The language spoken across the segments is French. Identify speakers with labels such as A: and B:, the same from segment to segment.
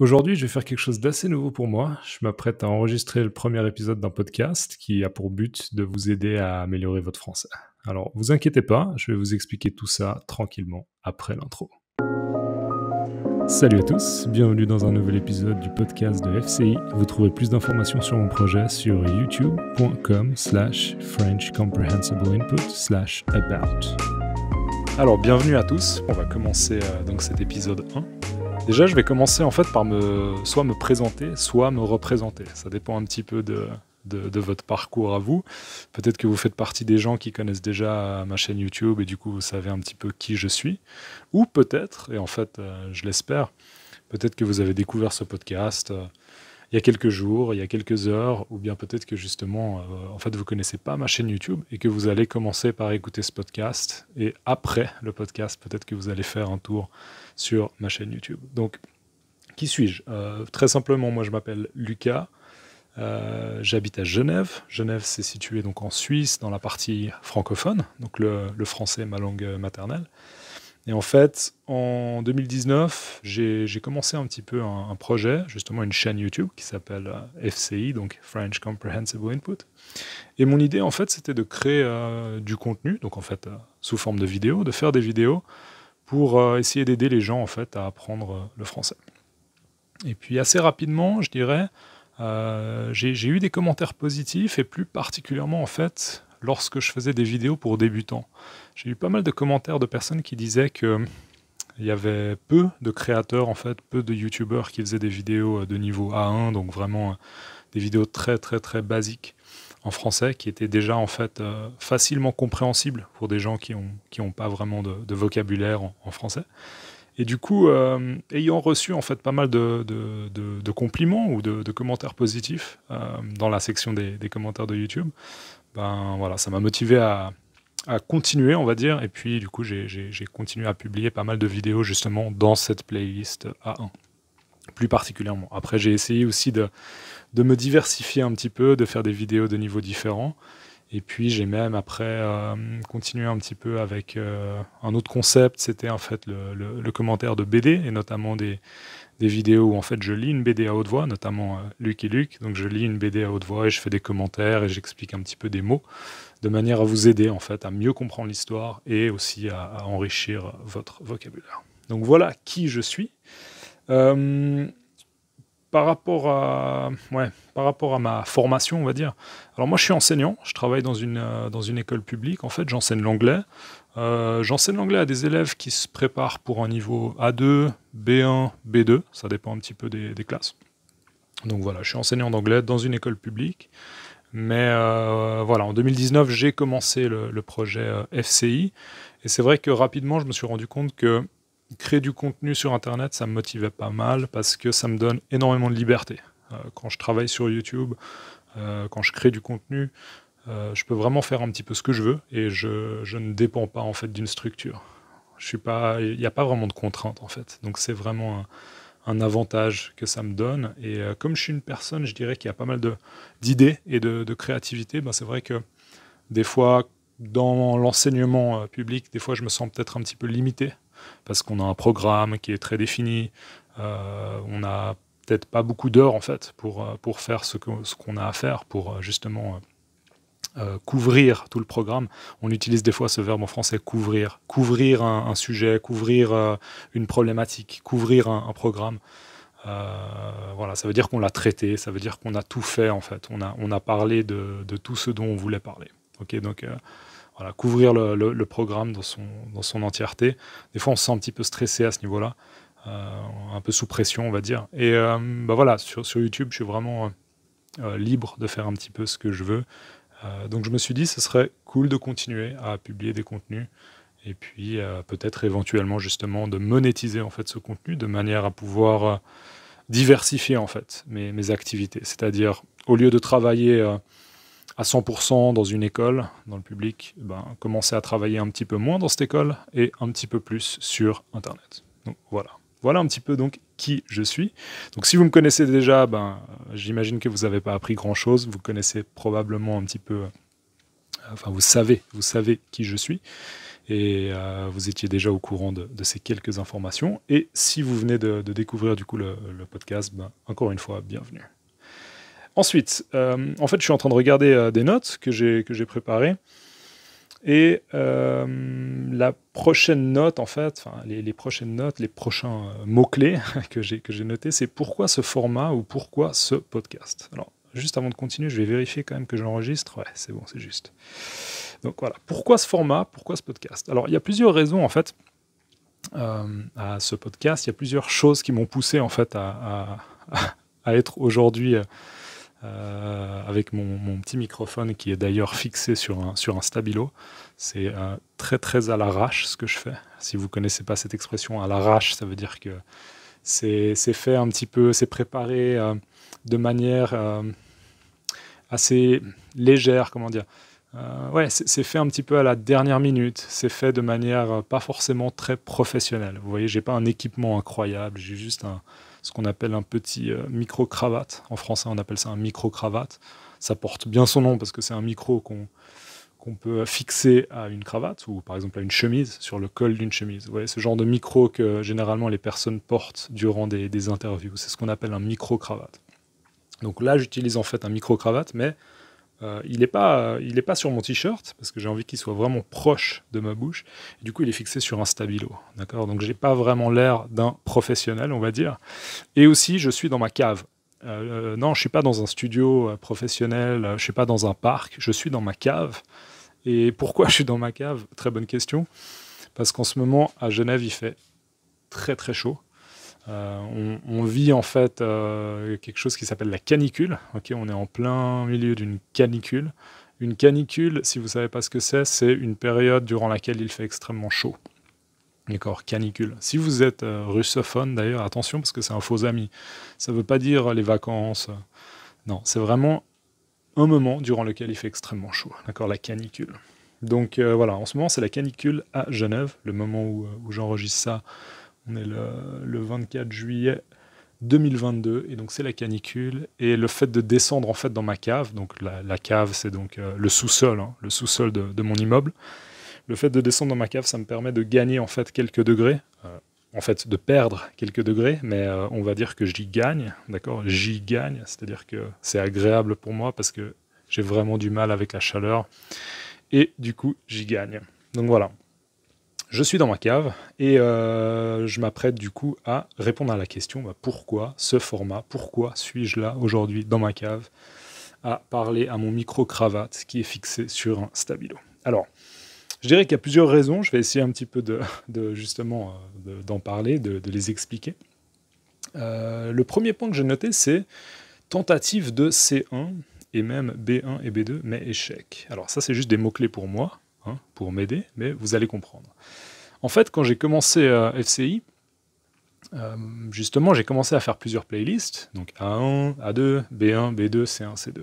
A: Aujourd'hui, je vais faire quelque chose d'assez nouveau pour moi. Je m'apprête à enregistrer le premier épisode d'un podcast qui a pour but de vous aider à améliorer votre français. Alors, vous inquiétez pas, je vais vous expliquer tout ça tranquillement après l'intro. Salut à tous, bienvenue dans un nouvel épisode du podcast de FCI. Vous trouverez plus d'informations sur mon projet sur youtube.com slash French Comprehensible Input slash about. Alors bienvenue à tous, on va commencer euh, donc cet épisode 1 Déjà, je vais commencer en fait par me, soit me présenter, soit me représenter. Ça dépend un petit peu de, votre parcours à vous. Peut-être que vous faites partie des gens qui connaissent déjà euh, ma chaîne YouTube et du coup vous savez un petit peu qui je suis. Ou peut-être, et en fait euh, je l'espère, peut-être que vous avez découvert ce podcast euh, il y a quelques jours, il y a quelques heures, ou bien peut-être que justement, en fait, vous connaissez pas ma chaîne YouTube et que vous allez commencer par écouter ce podcast. Et après le podcast, peut-être que vous allez faire un tour sur ma chaîne YouTube. Donc, qui suis-je euh, Très simplement, moi je m'appelle Lucas. Euh, j'habite à Genève. Genève, c'est situé donc en Suisse, dans la partie francophone. Donc le, français est ma langue euh, maternelle. Et en fait, en 2019, j'ai commencé un petit peu un, projet, justement une chaîne YouTube qui s'appelle FCI, donc French Comprehensible Input. Et mon idée, en fait, c'était de créer du contenu, donc en fait, sous forme de vidéos, de faire des vidéos pour euh, essayer d'aider les gens en fait à apprendre euh, le français. Et puis assez rapidement, je dirais, euh, j'ai eu des commentaires positifs et plus particulièrement en fait lorsque je faisais des vidéos pour débutants. J'ai eu pas mal de commentaires de personnes qui disaient que hum, il y avait peu de créateurs en fait, peu de youtubeurs qui faisaient des vidéos de niveau A1, donc vraiment des vidéos très très très basiques en français qui était déjà en fait euh, facilement compréhensible pour des gens qui n'ont qui ont pas vraiment de, vocabulaire en, français. Et du coup, euh, ayant reçu en fait pas mal de, compliments ou de, commentaires positifs euh, dans la section des, commentaires de YouTube, ben voilà, ça m'a motivé à, à, continuer, on va dire. Et puis du coup, j'ai continué à publier pas mal de vidéos justement dans cette playlist A1, plus particulièrement. Après, j'ai essayé aussi de de me diversifier un petit peu, de faire des vidéos de niveaux différents. Et puis j'ai même après euh, continué un petit peu avec euh, un autre concept, c'était en fait le, commentaire de BD et notamment des, vidéos où en fait je lis une BD à haute voix, notamment Luc et Luc. Donc je lis une BD à haute voix et je fais des commentaires et j'explique un petit peu des mots de manière à vous aider en fait à mieux comprendre l'histoire et aussi à, enrichir votre vocabulaire. Donc voilà qui je suis. Euh, par rapport à par rapport à ma formation, on va dire. Alors moi, je suis enseignant. Je travaille dans une euh, dans une école publique. En fait, j'enseigne l'anglais. Euh, j'enseigne l'anglais à des élèves qui se préparent pour un niveau A2, B1, B2. Ça dépend un petit peu des, classes. Donc voilà, je suis enseignant d'anglais dans une école publique. Mais euh, voilà, en 2019, j'ai commencé le projet FCI. Et c'est vrai que rapidement, je me suis rendu compte que créer du contenu sur Internet, ça me motivait pas mal parce que ça me donne énormément de liberté. Euh, quand je travaille sur YouTube, euh, quand je crée du contenu, euh, je peux vraiment faire un petit peu ce que je veux et je, ne dépends pas en fait d'une structure. Je il n'y a pas vraiment de contraintes en fait. Donc c'est vraiment un, avantage que ça me donne. Et comme je suis une personne, je dirais qu'il y a pas mal d'idées et de, créativité, ben, c'est vrai que des fois, dans l'enseignement public, des fois je me sens peut-être un petit peu limité parce qu'on a un programme qui est très défini. Euh, on a peut-être pas beaucoup d'heures en fait pour, euh, pour faire ce qu'on a à faire pour euh, justement couvrir tout le programme. On utilise des fois ce verbe en français couvrir. Couvrir un, sujet, couvrir une problématique, couvrir un, programme. voilà, ça veut dire qu'on l'a traité, ça veut dire qu'on a tout fait en fait. On a, on a parlé de, de, tout ce dont on voulait parler. Ok, donc voilà, couvrir le, programme dans son, dans son entièreté. Des fois, on se sent un petit peu stressé à ce niveau-là, euh, un peu sous pression, on va dire. Et euh, bah voilà, sur, YouTube, je suis vraiment euh, libre de faire un petit peu ce que je veux. donc, je me suis dit, ce serait cool de continuer à publier des contenus et puis peut-être éventuellement justement de monétiser en fait ce contenu de manière à pouvoir diversifier en fait mes activités. C'est-à-dire, au lieu de travailler à 100% dans une école, dans le public, eh ben, commencer à travailler un petit peu moins dans cette école et un petit peu plus sur Internet. Donc voilà. Voilà un petit peu donc qui je suis. Donc si vous me connaissez déjà, ben, j'imagine que vous n'avez pas appris grand-chose. Vous connaissez probablement un petit peu, euh, enfin vous savez, vous savez qui je suis. Et euh, vous étiez déjà au courant de, ces quelques informations. Et si vous venez de, découvrir du coup le, le podcast, ben, encore une fois, bienvenue. Ensuite, euh, en fait, je suis en train de regarder euh, des notes que j'ai, que j'ai préparées. Et euh, la prochaine note, en fait, les, les, prochaines notes, les prochains mots-clés que j'ai, que j'ai notés, c'est pourquoi ce format ou pourquoi ce podcast. Alors, juste avant de continuer, je vais vérifier quand même que j'enregistre. Ouais, c'est bon, c'est juste. Donc voilà, pourquoi ce format, pourquoi ce podcast Alors, il y a plusieurs raisons, en fait, à ce podcast. Il y a plusieurs choses qui m'ont poussé, en fait, à, à être aujourd'hui euh, avec mon, petit microphone qui est d'ailleurs fixé sur un, sur un stabilo. C'est euh, très très à l'arrache ce que je fais. Si vous connaissez pas cette expression à l'arrache, ça veut dire que c'est fait un petit peu, c'est préparé euh, de manière assez légère, comment dire. ouais, c'est fait un petit peu à la dernière minute. C'est fait de manière pas forcément très professionnelle. Vous voyez, j'ai pas un équipement incroyable, j'ai juste un, ce qu'on appelle un petit euh, micro-cravate. En français, on appelle ça un micro-cravate. Ça porte bien son nom parce que c'est un micro qu'on qu'on peut fixer à une cravate ou par exemple à une chemise, sur le col d'une chemise. Vous voyez, ce genre de micro que généralement les personnes portent durant des, des interviews. C'est ce qu'on appelle un micro-cravate. Donc là, j'utilise en fait un micro-cravate, mais euh, il n'est pas, sur mon t-shirt parce que j'ai envie qu'il soit vraiment proche de ma bouche. du coup, il est fixé sur un stabilo. D'accord Donc, n'ai pas vraiment l'air d'un professionnel, on va dire. Et aussi, je suis dans ma cave. Euh, non, je suis pas dans un studio euh, professionnel, je suis pas dans un parc, je suis dans ma cave. Et pourquoi je suis dans ma cave Très bonne question. Parce qu'en ce moment, à Genève, il fait très très chaud. Euh, on, vit en fait euh, quelque chose qui s'appelle la canicule. on est en plein milieu d'une canicule. Une canicule, si vous ne savez pas ce que c'est, c'est une période durant laquelle il fait extrêmement chaud. D'accord, canicule. Si vous êtes euh, russophone, d'ailleurs, attention parce que c'est un faux ami. Ça ne veut pas dire les vacances. Non, c'est vraiment un moment durant lequel il fait extrêmement chaud. D'accord, la canicule. Donc voilà, en ce moment, c'est la canicule à Genève. Le moment où, où j'enregistre ça, on est le, 24 juillet 2022 et donc c'est la canicule et le fait de descendre en fait dans ma cave donc la, cave c'est donc euh, le sous-sol hein, le sous-sol de, mon immeuble le fait de descendre dans ma cave ça me permet de gagner en fait quelques degrés euh, en fait de perdre quelques degrés mais euh, on va dire que j'y gagne d'accord j'y gagne c'est à dire que c'est agréable pour moi parce que j'ai vraiment du mal avec la chaleur et du coup j'y gagne donc voilà je suis dans ma cave et euh, je m'apprête du coup à répondre à la question bah, pourquoi ce format Pourquoi suis-je là aujourd'hui dans ma cave à parler à mon micro-cravate qui est fixé sur un stabilo Alors, je dirais qu'il y a plusieurs raisons. Je vais essayer un petit peu de, justement euh, d'en parler, de, les expliquer. Euh, le premier point que j'ai noté, c'est tentative de C1 et même B1 et B2, mais échec. Alors ça, c'est juste des mots-clés pour moi. Hein, pour m'aider, mais vous allez comprendre. En fait, quand j'ai commencé euh, FCI, euh, justement, j'ai commencé à faire plusieurs playlists, donc A1, A2, B1, B2, C1, C2.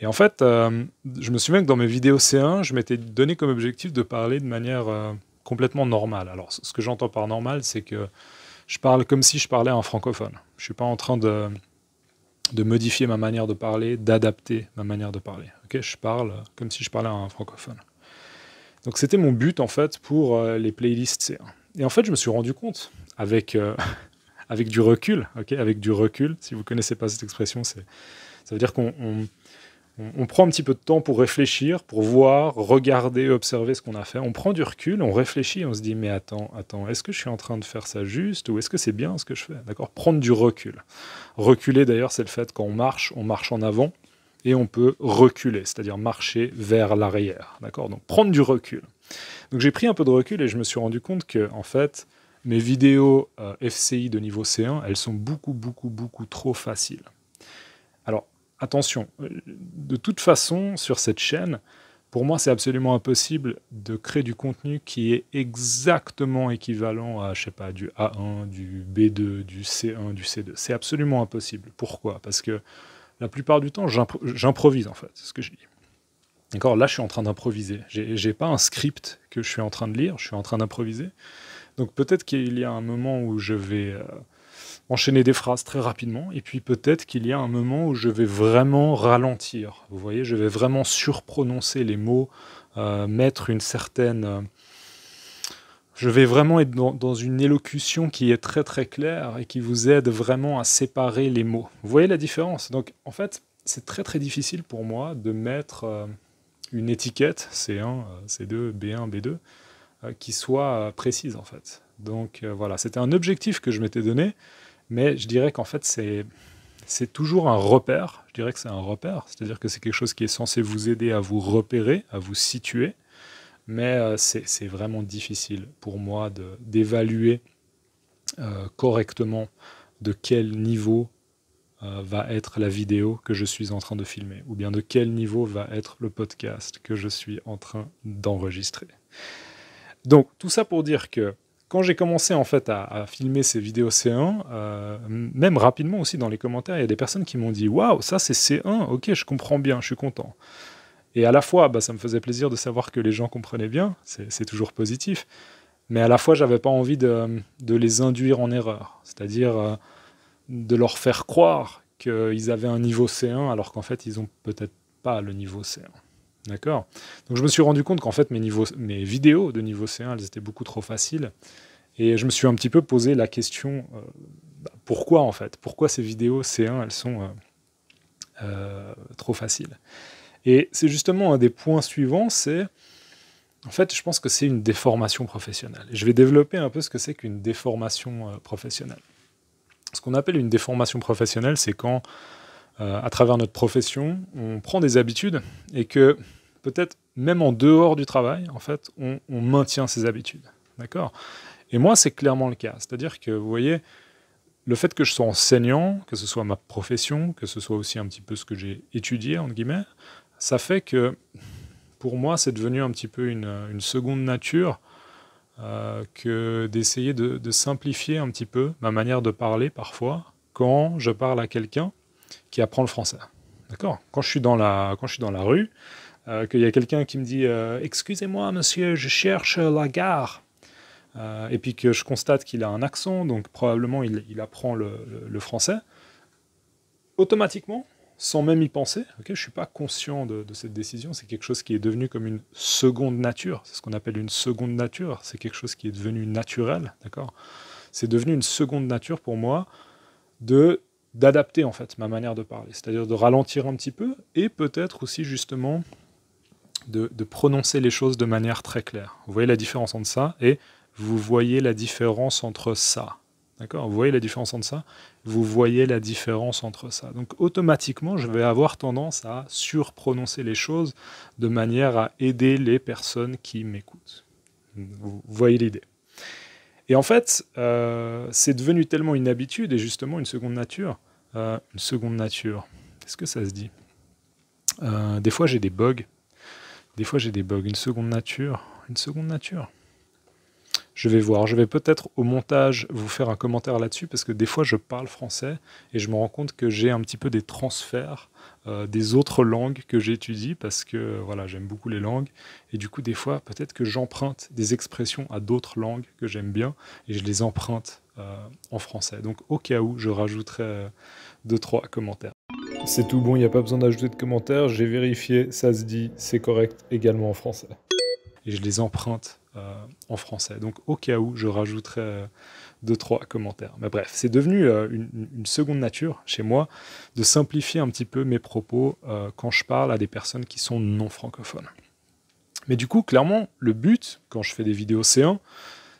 A: Et en fait, euh, je me souviens que dans mes vidéos C1, je m'étais donné comme objectif de parler de manière complètement normale. Alors, ce que j'entends par normal, c'est que je parle comme si je parlais à un francophone. Je ne suis pas en train de, de modifier ma manière de parler, d'adapter ma manière de parler. je parle comme si je parlais à un francophone. Donc c'était mon but en fait pour euh, les playlists c Et en fait, je me suis rendu compte avec, euh, avec du recul, ok, avec du recul, si vous connaissez pas cette expression, c'est ça veut dire qu'on prend un petit peu de temps pour réfléchir, pour voir, regarder, observer ce qu'on a fait. On prend du recul, on réfléchit, on se dit mais attends, attends, est-ce que je suis en train de faire ça juste ou est-ce que c'est bien ce que je fais D'accord Prendre du recul. Reculer d'ailleurs, c'est le fait qu'on marche, on marche en avant et on peut reculer, c'est-à-dire marcher vers l'arrière. D'accord Donc prendre du recul. Donc j'ai pris un peu de recul et je me suis rendu compte que, en fait, mes vidéos euh, FCI de niveau C1, elles sont beaucoup, beaucoup, beaucoup trop faciles. Alors attention, euh, de toute façon, sur cette chaîne, pour moi, c'est absolument impossible de créer du contenu qui est exactement équivalent à, je sais pas, du A1, du B2, du C1, du C2. C'est absolument impossible. Pourquoi Parce que la plupart du temps, j'improvise en fait, c'est ce que je dis. D'accord Là, je suis en train d'improviser. Je n'ai pas un script que je suis en train de lire, je suis en train d'improviser. Donc peut-être qu'il y a un moment où je vais euh, enchaîner des phrases très rapidement, et puis peut-être qu'il y a un moment où je vais vraiment ralentir. Vous voyez, je vais vraiment surprononcer les mots, euh, mettre une certaine euh, je vais vraiment être dans, une élocution qui est très très claire et qui vous aide vraiment à séparer les mots. Vous voyez la différence Donc en fait, c'est très très difficile pour moi de mettre euh, une étiquette C1, C2, B1, B2 qui soit euh, précise en fait. Donc euh, voilà, c'était un objectif que je m'étais donné, mais je dirais qu'en fait c'est c'est toujours un repère. Je dirais que c'est un repère, c'est-à-dire que c'est quelque chose qui est censé vous aider à vous repérer, à vous situer, mais euh, c'est vraiment difficile pour moi d'évaluer euh, correctement de quel niveau euh, va être la vidéo que je suis en train de filmer, ou bien de quel niveau va être le podcast que je suis en train d'enregistrer. Donc tout ça pour dire que quand j'ai commencé en fait à, filmer ces vidéos C1, même rapidement aussi dans les commentaires, il y a des personnes qui m'ont dit waouh ça c'est C1, ok je comprends bien, je suis content. Et à la fois, bah, ça me faisait plaisir de savoir que les gens comprenaient bien, c'est toujours positif, mais à la fois, j'avais pas envie de, les induire en erreur, c'est-à-dire euh, de leur faire croire qu'ils avaient un niveau C1 alors qu'en fait, ils ont peut-être pas le niveau C1. D'accord Donc je me suis rendu compte qu'en fait, mes, vidéos de niveau C1, elles étaient beaucoup trop faciles. Et je me suis un petit peu posé la question, euh, bah, pourquoi en fait Pourquoi ces vidéos C1, elles sont euh, trop faciles et c'est justement un des points suivants, c'est... En fait, je pense que c'est une déformation professionnelle. Je vais développer un peu ce que c'est qu'une déformation euh, professionnelle. Ce qu'on appelle une déformation professionnelle, c'est quand, euh, à travers notre profession, on prend des habitudes et que peut-être même en dehors du travail, en fait, on, on maintient ces habitudes. D'accord Et moi, c'est clairement le cas. C'est-à-dire que, vous voyez, le fait que je sois enseignant, que ce soit ma profession, que ce soit aussi un petit peu ce que j'ai étudié, entre guillemets, ça fait que pour moi, c'est devenu un petit peu une, seconde nature euh, que d'essayer de, simplifier un petit peu ma manière de parler parfois quand je parle à quelqu'un qui apprend le français. D'accord quand, je suis dans la, quand je suis dans la rue, euh, qu'il y a quelqu'un qui me dit euh, Excusez-moi, monsieur, je cherche la gare. et puis que je constate qu'il a un accent, donc probablement il, apprend le français. Automatiquement, sans même y penser. ok je ne suis pas conscient de, de cette décision. C'est quelque chose qui est devenu comme une seconde nature. C'est ce qu'on appelle une seconde nature. C'est quelque chose qui est devenu naturel. D'accord C'est devenu une seconde nature pour moi de d'adapter en fait ma manière de parler, c'est-à-dire de ralentir un petit peu et peut-être aussi justement de, de, prononcer les choses de manière très claire. Vous voyez la différence entre ça et vous voyez la différence entre ça. D'accord Vous voyez la différence entre ça vous voyez la différence entre ça. Donc automatiquement, je vais avoir tendance à surprononcer les choses de manière à aider les personnes qui m'écoutent. Vous voyez l'idée. Et en fait, euh, c'est devenu tellement une habitude et justement une seconde nature. Euh, une seconde nature. Est-ce que ça se dit euh, Des fois, j'ai des bugs. Des fois, j'ai des bugs. Une seconde nature. Une seconde nature. Je vais voir. Je vais peut-être au montage vous faire un commentaire là-dessus parce que des fois je parle français et je me rends compte que j'ai un petit peu des transferts euh, des autres langues que j'étudie parce que voilà, j'aime beaucoup les langues et du coup des fois peut-être que j'emprunte des expressions à d'autres langues que j'aime bien et je les emprunte euh, en français. Donc au cas où, je rajouterai euh, deux trois commentaires. C'est tout bon, il n'y a pas besoin d'ajouter de commentaires, j'ai vérifié, ça se dit, c'est correct également en français. Et je les emprunte euh, en français. Donc au cas où, je rajouterai euh, deux, trois commentaires. Mais bref, c'est devenu euh, une, seconde nature chez moi de simplifier un petit peu mes propos quand je parle à des personnes qui sont non francophones. Mais du coup, clairement, le but, quand je fais des vidéos C1,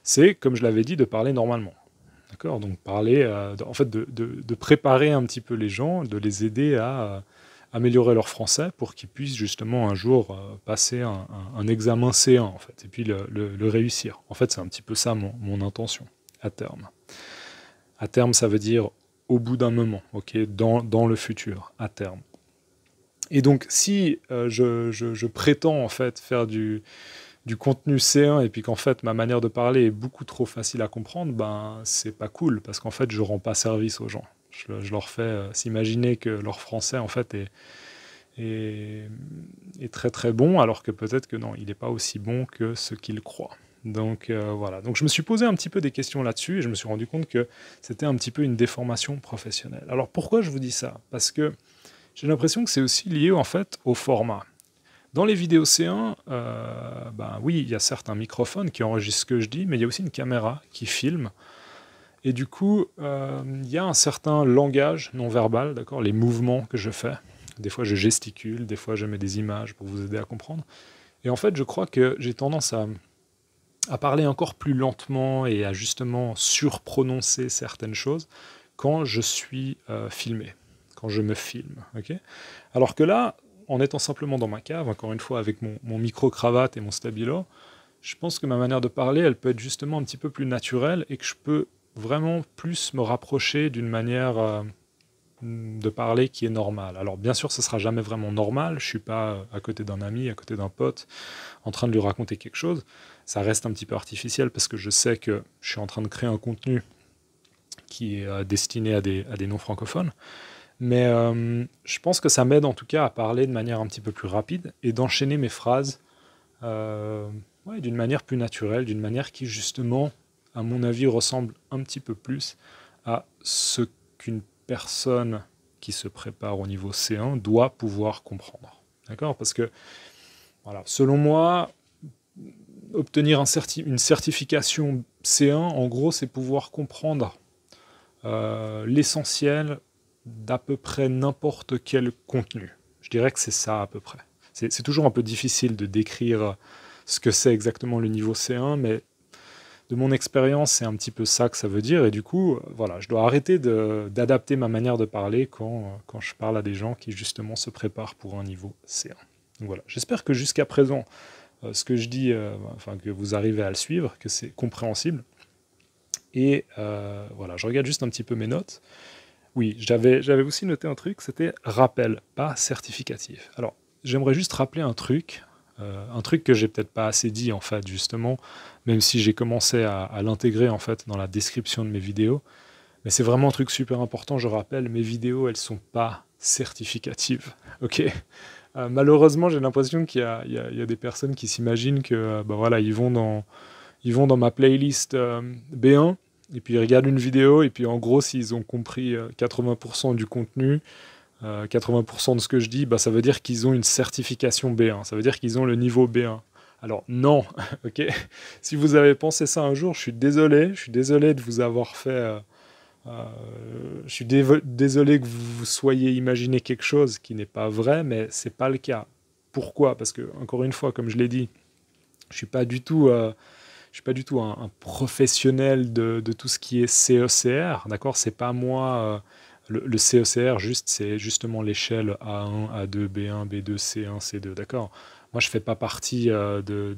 A: c'est, comme je l'avais dit, de parler normalement. D'accord Donc parler, en fait, de, préparer un petit peu les gens, de les aider à, améliorer leur français pour qu'ils puissent justement un jour euh, passer un, examen C1 en fait, et puis le, réussir. En fait, c'est un petit peu ça mon, intention à terme. À terme, ça veut dire au bout d'un moment, ok, dans, le futur, à terme. Et donc, si euh, je, prétends en fait faire du, du contenu C1 et puis qu'en fait ma manière de parler est beaucoup trop facile à comprendre, ben c'est pas cool parce qu'en fait je rends pas service aux gens. Je, leur fais euh, s'imaginer que leur français, en fait, est, très très bon, alors que peut-être que non, il n'est pas aussi bon que ce qu'ils croient. Donc euh, voilà. Donc je me suis posé un petit peu des questions là-dessus et je me suis rendu compte que c'était un petit peu une déformation professionnelle. Alors pourquoi je vous dis ça Parce que j'ai l'impression que c'est aussi lié en fait au format. Dans les vidéos C1, euh, ben oui, il y a certes un microphone qui enregistre ce que je dis, mais il y a aussi une caméra qui filme. Et du coup, euh, il y a un certain langage non verbal, d'accord, les mouvements que je fais. Des fois, je gesticule, des fois, je mets des images pour vous aider à comprendre. Et en fait, je crois que j'ai tendance à, à parler encore plus lentement et à justement surprononcer certaines choses quand je suis euh, filmé, quand je me filme. ok Alors que là, en étant simplement dans ma cave, encore une fois, avec mon, mon micro-cravate et mon stabilo, je pense que ma manière de parler, elle peut être justement un petit peu plus naturelle et que je peux vraiment plus me rapprocher d'une manière euh, de parler qui est normale. Alors bien sûr, ce sera jamais vraiment normal. Je suis pas euh, à côté d'un ami, à côté d'un pote, en train de lui raconter quelque chose. Ça reste un petit peu artificiel parce que je sais que je suis en train de créer un contenu qui est euh, destiné à des, à non francophones. Mais je pense que ça m'aide en tout cas à parler de manière un petit peu plus rapide et d'enchaîner mes phrases d'une manière plus naturelle, d'une manière qui justement à mon avis, ressemble un petit peu plus à ce qu'une personne qui se prépare au niveau C1 doit pouvoir comprendre. D'accord Parce que, voilà, selon moi, obtenir une certification C1, en gros, c'est pouvoir comprendre euh, l'essentiel d'à peu près n'importe quel contenu. Je dirais que c'est ça à peu près. C'est toujours un peu difficile de décrire ce que c'est exactement le niveau C1, mais de mon expérience, c'est un petit peu ça que ça veut dire. Et du coup, voilà, je dois arrêter d'adapter ma manière de parler euh, quand, je parle à des gens qui justement se préparent pour un niveau C1. voilà, j'espère que jusqu'à présent, euh, ce que je dis, euh, enfin que vous arrivez à le suivre, que c'est compréhensible. Et voilà, je regarde juste un petit peu mes notes. Oui, j'avais aussi noté un truc, c'était rappel, pas certificatif. Alors, j'aimerais juste rappeler un truc euh, un truc que j'ai peut-être pas assez dit en fait justement, même si j'ai commencé à, l'intégrer en fait dans la description de mes vidéos, mais c'est vraiment un truc super important. Je rappelle, mes vidéos elles sont pas certificatives, ok euh, Malheureusement, j'ai l'impression qu'il y, a des personnes qui s'imaginent que euh, bah voilà ils vont dans ils vont dans ma playlist B1 et puis ils regardent une vidéo et puis en gros s'ils ont compris 80% du contenu 80% euh, de ce que je dis, bah, ça veut dire qu'ils ont une certification B1, ça veut dire qu'ils ont le niveau B1. Alors non, ok Si vous avez pensé ça un jour, je suis désolé, je suis désolé de vous avoir fait... Euh, euh, je suis désolé que vous soyez imaginé quelque chose qui n'est pas vrai, mais c'est pas le cas. Pourquoi Parce que, encore une fois, comme je l'ai dit, je suis pas du tout, je suis pas du tout un, professionnel de, de, tout ce qui est CECR, d'accord C'est pas moi le, CECR, juste, c'est justement l'échelle A1, A2, B1, B2, C1, C2, d'accord Moi, je ne fais pas partie euh, de,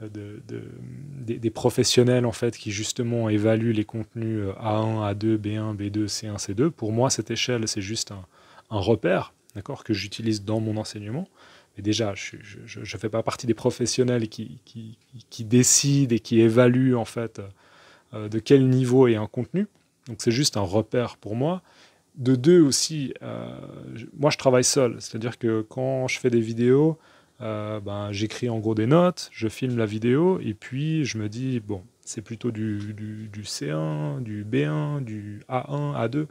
A: des, professionnels, en fait, qui justement évaluent les contenus A1, A2, B1, B2, C1, C2. Pour moi, cette échelle, c'est juste un, repère, d'accord, que j'utilise dans mon enseignement. Mais déjà, je ne fais pas partie des professionnels qui, qui, décident et qui évaluent en fait euh, de quel niveau est un contenu. Donc c'est juste un repère pour moi. De deux aussi, euh, moi je travaille seul, c'est-à-dire que quand je fais des vidéos, euh, ben, j'écris en gros des notes, je filme la vidéo et puis je me dis, bon, c'est plutôt du, du, du, C1, du B1, du A1, A2,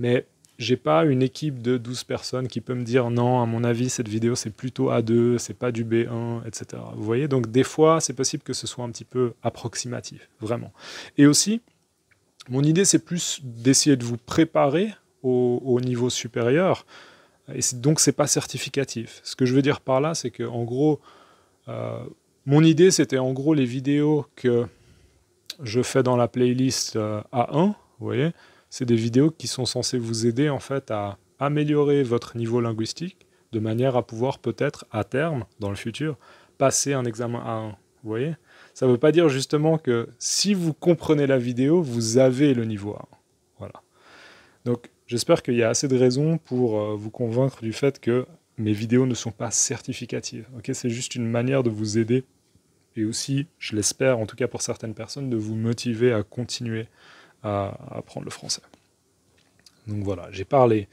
A: mais j'ai pas une équipe de 12 personnes qui peut me dire non, à mon avis, cette vidéo c'est plutôt A2, c'est pas du B1, etc. Vous voyez, donc des fois c'est possible que ce soit un petit peu approximatif, vraiment. Et aussi, mon idée, c'est plus d'essayer de vous préparer au, niveau supérieur. Et donc, c'est pas certificatif. Ce que je veux dire par là, c'est que, en gros, euh, mon idée, c'était en gros les vidéos que je fais dans la playlist euh, A1. Vous voyez, c'est des vidéos qui sont censées vous aider en fait à améliorer votre niveau linguistique de manière à pouvoir peut-être à terme, dans le futur, passer un examen A1. Vous voyez ça ne veut pas dire justement que si vous comprenez la vidéo, vous avez le niveau 1. Voilà. Donc j'espère qu'il y a assez de raisons pour euh, vous convaincre du fait que mes vidéos ne sont pas certificatives. Ok, c'est juste une manière de vous aider et aussi, je l'espère, en tout cas pour certaines personnes, de vous motiver à continuer à apprendre le français. Donc voilà, j'ai parlé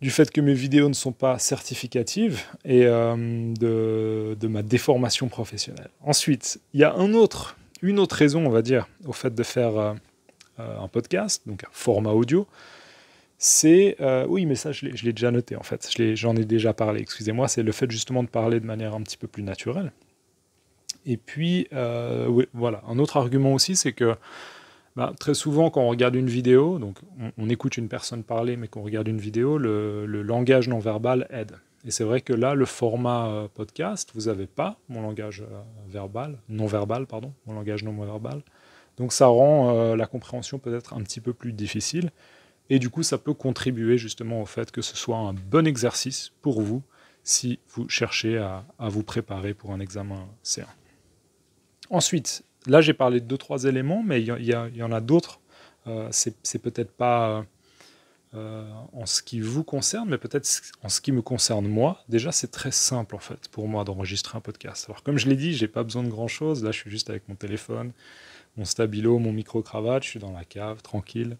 A: du fait que mes vidéos ne sont pas certificatives et euh, de, ma déformation professionnelle. Ensuite, il y a un autre, une autre raison, on va dire, au fait de faire euh, euh, un podcast, donc un format audio. C'est, oui, mais ça, je l'ai déjà noté en fait, j'en ai, déjà parlé, excusez-moi, c'est le fait justement de parler de manière un petit peu plus naturelle. Et puis, voilà, un autre argument aussi, c'est que bah, très souvent, quand on regarde une vidéo, donc on, écoute une personne parler, mais qu'on regarde une vidéo, le, langage non verbal aide. Et c'est vrai que là, le format euh, podcast, vous n'avez pas mon langage euh, verbal, non verbal, pardon, mon langage non verbal. Donc ça rend euh, la compréhension peut-être un petit peu plus difficile. Et du coup, ça peut contribuer justement au fait que ce soit un bon exercice pour vous si vous cherchez à, à vous préparer pour un examen C1. Ensuite, Là, j'ai parlé de deux, trois éléments, mais il y, en a d'autres. Euh, c'est peut-être pas euh, en ce qui vous concerne, mais peut-être en ce qui me concerne moi. Déjà, c'est très simple, en fait, pour moi, d'enregistrer un podcast. Alors, comme je l'ai dit, j'ai pas besoin de grand-chose. Là, je suis juste avec mon téléphone, mon stabilo, mon micro-cravate. Je suis dans la cave, tranquille.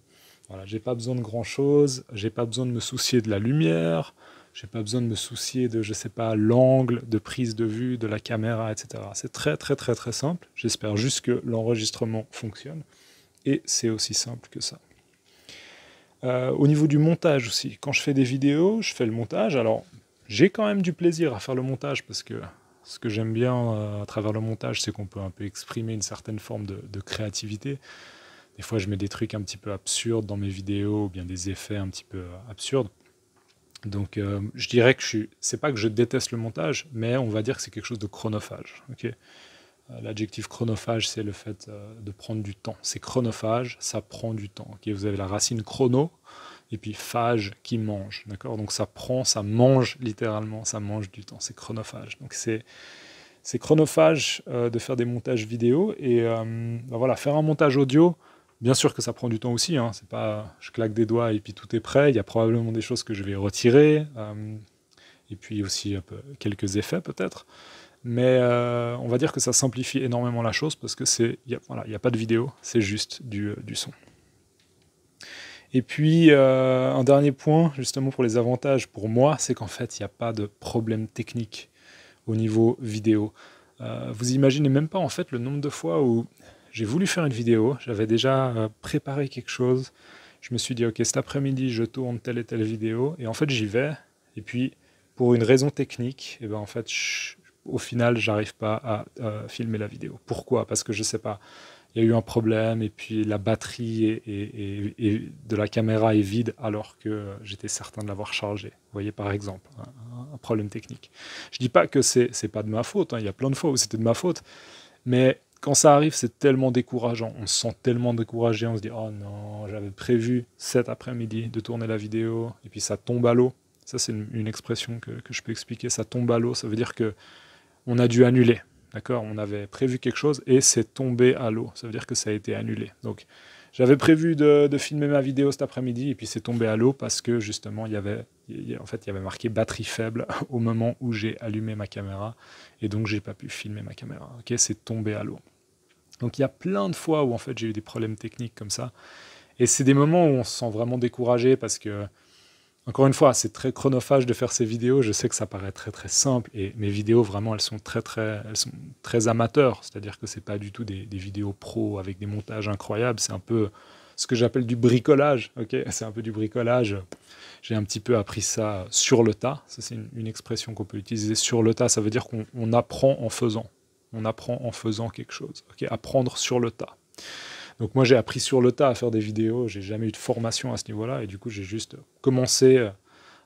A: Voilà, j'ai pas besoin de grand-chose. J'ai pas besoin de me soucier de la lumière. J'ai pas besoin de me soucier de, je sais pas, l'angle de prise de vue de la caméra, etc. C'est très, très, très, très simple. J'espère juste que l'enregistrement fonctionne. Et c'est aussi simple que ça. Euh, au niveau du montage aussi, quand je fais des vidéos, je fais le montage. Alors, j'ai quand même du plaisir à faire le montage parce que ce que j'aime bien euh, à travers le montage, c'est qu'on peut un peu exprimer une certaine forme de, de, créativité. Des fois, je mets des trucs un petit peu absurdes dans mes vidéos, ou bien des effets un petit peu absurdes. Donc, euh, je dirais que je C'est pas que je déteste le montage, mais on va dire que c'est quelque chose de chronophage. Euh, l'adjectif chronophage, c'est le fait euh, de prendre du temps. C'est chronophage, ça prend du temps. Okay Vous avez la racine chrono et puis phage qui mange. D'accord Donc, ça prend, ça mange littéralement, ça mange du temps. C'est chronophage. Donc, c'est. chronophage de faire des montages vidéo et ben voilà, faire un montage audio, Bien sûr que ça prend du temps aussi. Hein. C'est pas je claque des doigts et puis tout est prêt. Il y a probablement des choses que je vais retirer. Euh, et puis aussi quelques effets peut-être. Mais euh, on va dire que ça simplifie énormément la chose parce que c'est il n'y a pas de vidéo, c'est juste du, euh, son. Et puis un dernier point justement pour les avantages pour moi, c'est qu'en fait il n'y a pas de problème technique au niveau vidéo. vous imaginez même pas en fait le nombre de fois où j'ai voulu faire une vidéo, j'avais déjà euh, préparé quelque chose. Je me suis dit, ok, cet après-midi, je tourne telle et telle vidéo. Et en fait, j'y vais. Et puis, pour une raison technique, et eh ben, en fait, je, au final, j'arrive pas à euh, filmer la vidéo. Pourquoi Parce que je sais pas. Il y a eu un problème et puis la batterie et de la caméra est vide alors que j'étais certain de l'avoir chargée. Vous voyez par exemple un, problème technique. Je dis pas que c'est n'est pas de ma faute. Hein. Il y a plein de fois où c'était de ma faute, mais quand ça arrive, c'est tellement décourageant. On se sent tellement découragé. On se dit Oh non, j'avais prévu cet après-midi de tourner la vidéo. Et puis ça tombe à l'eau. Ça, c'est une, expression que, que, je peux expliquer. Ça tombe à l'eau. Ça veut dire que on a dû annuler. D'accord On avait prévu quelque chose et c'est tombé à l'eau. Ça veut dire que ça a été annulé. Donc, j'avais prévu de, filmer ma vidéo cet après-midi et puis c'est tombé à l'eau parce que justement il y avait en fait il y avait marqué batterie faible au moment où j'ai allumé ma caméra et donc j'ai pas pu filmer ma caméra. Ok, c'est tombé à l'eau. Donc il y a plein de fois où en fait j'ai eu des problèmes techniques comme ça et c'est des moments où on se sent vraiment découragé parce que encore une fois, c'est très chronophage de faire ces vidéos. Je sais que ça paraît très très simple et mes vidéos vraiment elles sont très très elles sont très amateurs. C'est-à-dire que c'est pas du tout des, vidéos pro avec des montages incroyables. C'est un peu ce que j'appelle du bricolage. Ok, c'est un peu du bricolage. J'ai un petit peu appris ça sur le tas. C'est une, une, expression qu'on peut utiliser sur le tas. Ça veut dire qu'on apprend en faisant. On apprend en faisant quelque chose. Ok, apprendre sur le tas. Donc moi j'ai appris sur le tas à faire des vidéos, j'ai jamais eu de formation à ce niveau-là et du coup j'ai juste commencé euh,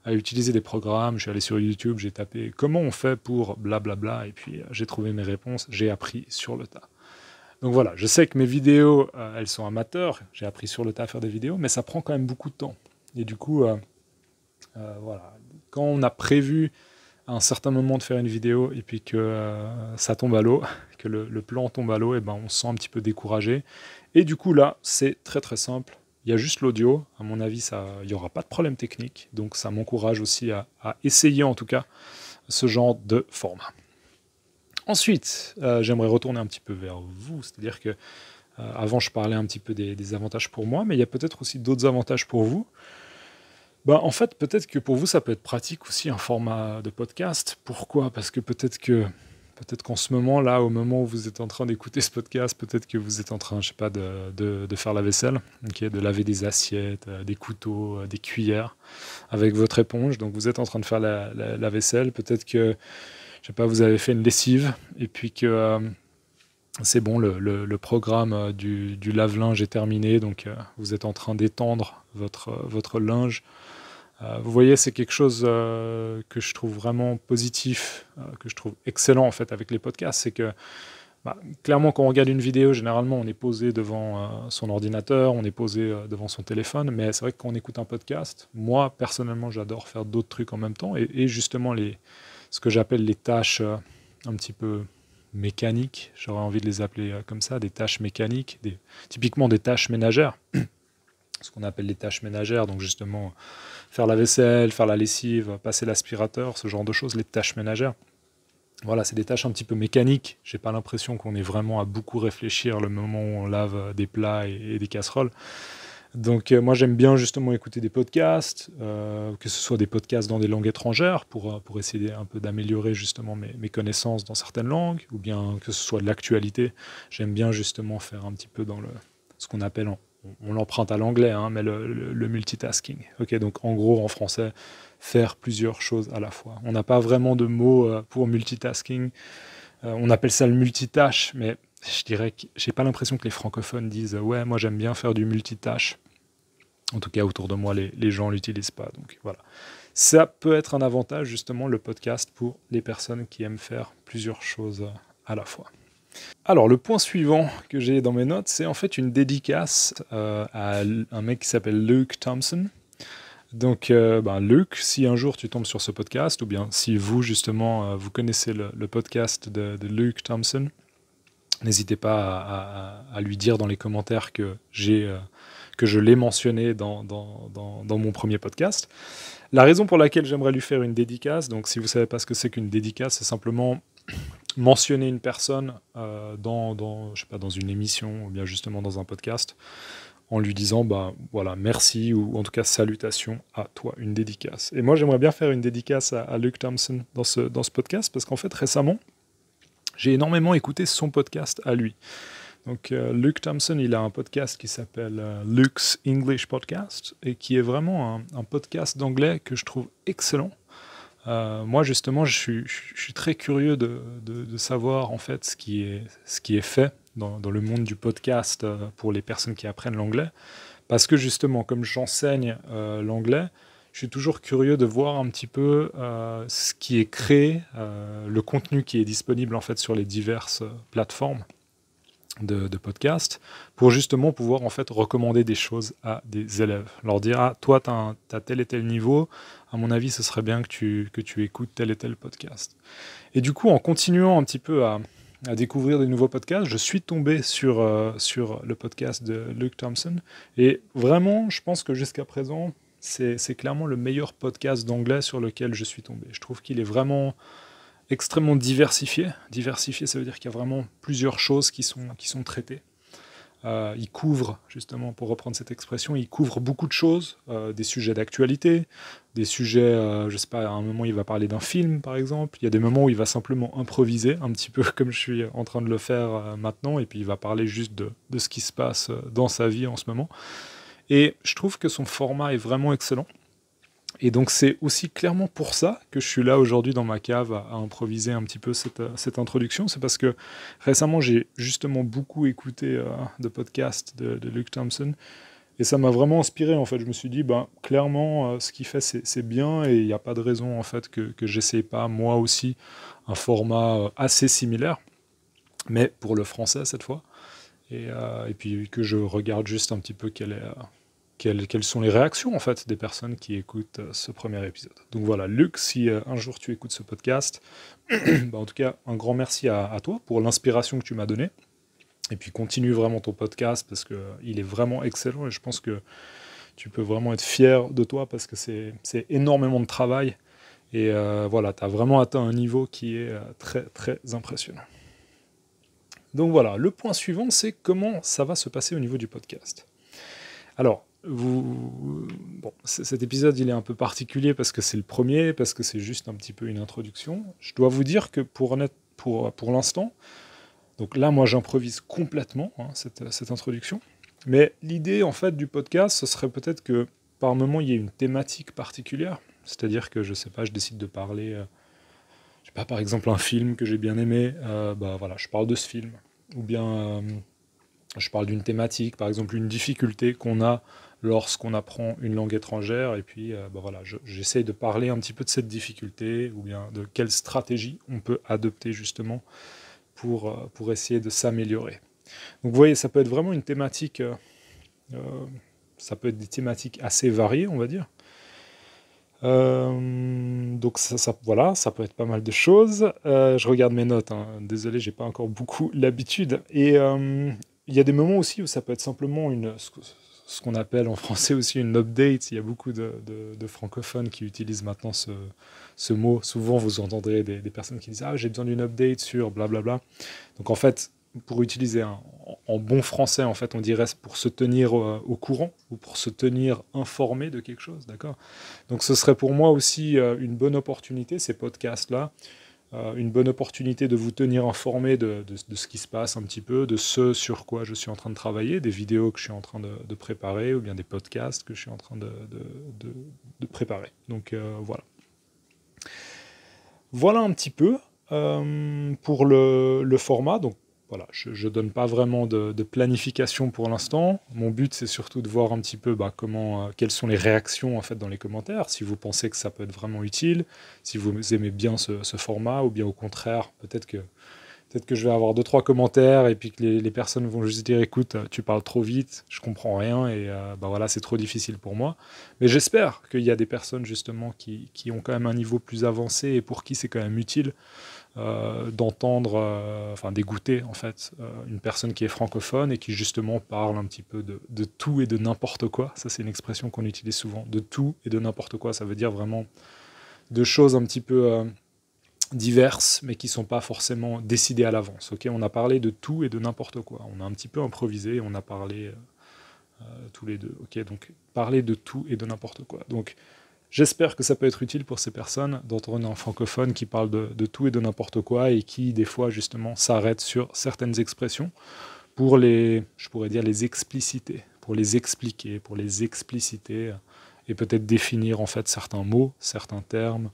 A: à utiliser des programmes, je suis allé sur YouTube, j'ai tapé comment on fait pour blablabla et puis euh, j'ai trouvé mes réponses, j'ai appris sur le tas. Donc voilà, je sais que mes vidéos, euh, elles sont amateurs, j'ai appris sur le tas à faire des vidéos, mais ça prend quand même beaucoup de temps. Et du coup, voilà, quand on a prévu à un certain moment de faire une vidéo et puis que ça tombe à l'eau, que le, le, plan tombe à l'eau, et eh ben on se sent un petit peu découragé. Et du coup, là, c'est très très simple. Il y a juste l'audio. À mon avis, il n'y aura pas de problème technique. Donc, ça m'encourage aussi à, essayer, en tout cas, ce genre de format. Ensuite, euh, j'aimerais retourner un petit peu vers vous. C'est-à-dire que, euh, avant, je parlais un petit peu des, avantages pour moi, mais il y a peut-être aussi d'autres avantages pour vous. Ben, en fait, peut-être que pour vous, ça peut être pratique aussi un format de podcast. Pourquoi Parce que peut-être que Peut-être qu'en ce moment, là, au moment où vous êtes en train d'écouter ce podcast, peut-être que vous êtes en train, je sais pas, de, faire la vaisselle, de laver des assiettes, euh, des couteaux, euh, des cuillères avec votre éponge. Donc vous êtes en train de faire la, vaisselle. Peut-être que, je sais pas, vous avez fait une lessive et puis que euh, c'est bon, le, programme du, lave-linge est terminé. Donc vous êtes en train d'étendre votre, votre linge euh, vous voyez, c'est quelque chose euh, que je trouve vraiment positif, euh, que je trouve excellent en fait avec les podcasts, c'est que bah, clairement, quand on regarde une vidéo, généralement, on est posé devant son ordinateur, on est posé devant son téléphone, mais c'est vrai que quand on écoute un podcast, moi, personnellement, j'adore faire d'autres trucs en même temps, et, justement, les, ce que j'appelle les tâches un petit peu mécaniques, j'aurais envie de les appeler comme ça, des tâches mécaniques, typiquement des tâches ménagères ce qu'on appelle les tâches ménagères, donc justement faire la vaisselle, faire la lessive, passer l'aspirateur, ce genre de choses, les tâches ménagères. Voilà, c'est des tâches un petit peu mécaniques. J'ai pas l'impression qu'on est vraiment à beaucoup réfléchir le moment où on lave des plats et, des casseroles. Donc euh, moi j'aime bien justement écouter des podcasts, euh, que ce soit des podcasts dans des langues étrangères pour, euh, pour essayer un peu d'améliorer justement mes, connaissances dans certaines langues, ou bien que ce soit de l'actualité. J'aime bien justement faire un petit peu dans le, ce qu'on appelle en, on l'emprunte à l'anglais, hein, mais le, multitasking. Ok, donc en gros, en français, faire plusieurs choses à la fois. On n'a pas vraiment de mot euh, pour multitasking. Euh, on appelle ça le multitâche, mais je dirais que j'ai pas l'impression que les francophones disent euh, ouais, moi j'aime bien faire du multitâche. En tout cas, autour de moi, les, les gens l'utilisent pas. Donc voilà. Ça peut être un avantage justement le podcast pour les personnes qui aiment faire plusieurs choses à la fois. Alors, le point suivant que j'ai dans mes notes, c'est en fait une dédicace euh, à un mec qui s'appelle Luke Thompson. Donc, euh, ben, Luke, si un jour tu tombes sur ce podcast, ou bien si vous, justement, euh, vous connaissez le, podcast de, Luke Thompson, n'hésitez pas à, lui dire dans les commentaires que, j'ai, que je l'ai mentionné dans, dans, mon premier podcast. La raison pour laquelle j'aimerais lui faire une dédicace, donc si vous ne savez pas ce que c'est qu'une dédicace, c'est simplement mentionner une personne euh, dans, je pas, dans une émission ou bien justement dans un podcast en lui disant bah voilà merci ou en tout cas salutation à toi une dédicace et moi j'aimerais bien faire une dédicace à, Luke Thompson dans ce dans ce podcast parce qu'en fait récemment j'ai énormément écouté son podcast à lui donc euh, Luke Thompson il a un podcast qui s'appelle euh, Luke's English Podcast et qui est vraiment un podcast d'anglais que je trouve excellent euh, moi, justement, je suis, très curieux de, savoir en fait ce qui est, fait dans, le monde du podcast euh, pour les personnes qui apprennent l'anglais. Parce que justement, comme j'enseigne euh, l'anglais, je suis toujours curieux de voir un petit peu ce qui est créé, le contenu qui est disponible sur les diverses plateformes de, de, podcast pour justement pouvoir en fait recommander des choses à des élèves. Leur dire ah, toi, tu as, tel et tel niveau, à mon avis, ce serait bien que tu, que tu écoutes tel et tel podcast. Et du coup, en continuant un petit peu à, à découvrir des nouveaux podcasts, je suis tombé sur, euh, sur le podcast de Luke Thompson. Et vraiment, je pense que jusqu'à présent, c'est clairement le meilleur podcast d'anglais sur lequel je suis tombé. Je trouve qu'il est vraiment extrêmement diversifié. Diversifié, ça veut dire qu'il y a vraiment plusieurs choses qui sont, qui sont traitées. Euh, il couvre, justement, pour reprendre cette expression, il couvre beaucoup de choses, euh, des sujets d'actualité, des sujets, euh, je sais pas, à un moment il va parler d'un film par exemple, il y a des moments où il va simplement improviser, un petit peu comme je suis en train de le faire euh, maintenant, et puis il va parler juste de ce qui se passe dans sa vie en ce moment. Et je trouve que son format est vraiment excellent. Et donc c'est aussi clairement pour ça que je suis là aujourd'hui dans ma cave à, improviser un petit peu euh, cette, introduction. C'est parce que récemment j'ai justement beaucoup écouté euh, de podcasts de, Luke Thompson. Et ça m'a vraiment inspiré en fait. Je me suis dit, ben, clairement, euh, ce qu'il fait, c'est bien et il n'y a pas de raison en fait que, que j'essaye pas moi aussi un format assez similaire, mais pour le français cette fois. Et, et puis que je regarde juste un petit peu quel est quelles, sont les réactions en fait des personnes qui écoutent euh, ce premier épisode. Donc voilà, Luc, si euh, un jour tu écoutes ce podcast, bah, en tout cas, un grand merci à, toi pour l'inspiration que tu m'as donnée. Et puis continue vraiment ton podcast parce qu'il euh, est vraiment excellent et je pense que tu peux vraiment être fier de toi parce que c'est énormément de travail. Et voilà, tu as vraiment atteint un niveau qui est très très impressionnant. Donc voilà, le point suivant, c'est comment ça va se passer au niveau du podcast. Alors, vous... cet épisode, il est un peu particulier parce que c'est le premier, parce que c'est juste un petit peu une introduction. Je dois vous dire que pour, pour, pour l'instant, donc là, moi, j'improvise complètement hein, cette, cette, introduction. Mais l'idée, en fait, du podcast, ce serait peut-être que par moment, il y ait une thématique particulière. C'est-à-dire que, je sais pas, je décide de parler, euh, je sais pas, par exemple, un film que j'ai bien aimé. Euh, bah voilà, je parle de ce film. Ou bien, euh, je parle d'une thématique, par exemple, une difficulté qu'on a lorsqu'on apprend une langue étrangère. Et puis, euh, bah voilà, j'essaye de parler un petit peu de cette difficulté ou bien de quelle stratégie on peut adopter justement pour, euh, pour essayer de s'améliorer. Donc, vous voyez, ça peut être vraiment une thématique, euh, ça peut être des thématiques assez variées, on va dire. donc ça, voilà, ça peut être pas mal de choses. je regarde mes notes. Hein. Désolé, j'ai pas encore beaucoup l'habitude. Et il y a des moments aussi où ça peut être simplement une, ce qu'on appelle en français aussi une update. Il y a beaucoup de, francophones qui utilisent maintenant ce, mot. Souvent, vous entendrez des, personnes qui disent Ah, j'ai besoin d'une update sur blablabla. Donc, en fait, pour utiliser en bon français, en fait, on dirait pour se tenir euh, au courant ou pour se tenir informé de quelque chose, d'accord Donc, ce serait pour moi aussi euh, une bonne opportunité, ces podcasts-là, euh, une bonne opportunité de vous tenir informé de, ce qui se passe un petit peu, de ce sur quoi je suis en train de travailler, des vidéos que je suis en train de, préparer ou bien des podcasts que je suis en train de, préparer. Donc euh, voilà. Voilà un petit peu euh, pour le, le, format. Donc voilà, je ne donne pas vraiment de, planification pour l'instant. Mon but, c'est surtout de voir un petit peu bah, comment, euh, quelles sont les réactions en fait dans les commentaires. Si vous pensez que ça peut être vraiment utile, si vous aimez bien ce, format, ou bien au contraire, peut-être que peut-être que je vais avoir deux trois commentaires et puis que les, personnes vont juste dire écoute, tu parles trop vite, je comprends rien et euh, bah voilà, c'est trop difficile pour moi. Mais j'espère qu'il y a des personnes justement qui, qui ont quand même un niveau plus avancé et pour qui c'est quand même utile. Euh, d'entendre, euh, enfin d'écouter en fait euh, une personne qui est francophone et qui justement parle un petit peu de, tout et de n'importe quoi. Ça c'est une expression qu'on utilise souvent, de tout et de n'importe quoi. Ça veut dire vraiment de choses un petit peu diverses mais qui ne sont pas forcément décidées à l'avance. on a parlé de tout et de n'importe quoi. On a un petit peu improvisé, on a parlé tous les deux. donc parler de tout et de n'importe quoi. Donc J'espère que ça peut être utile pour ces personnes dont on est en francophone qui parlent de, tout et de n'importe quoi et qui, des fois, justement, s'arrêtent sur certaines expressions pour les, je pourrais dire, les expliciter, pour les expliquer, pour les expliciter et peut-être définir en fait certains mots, certains termes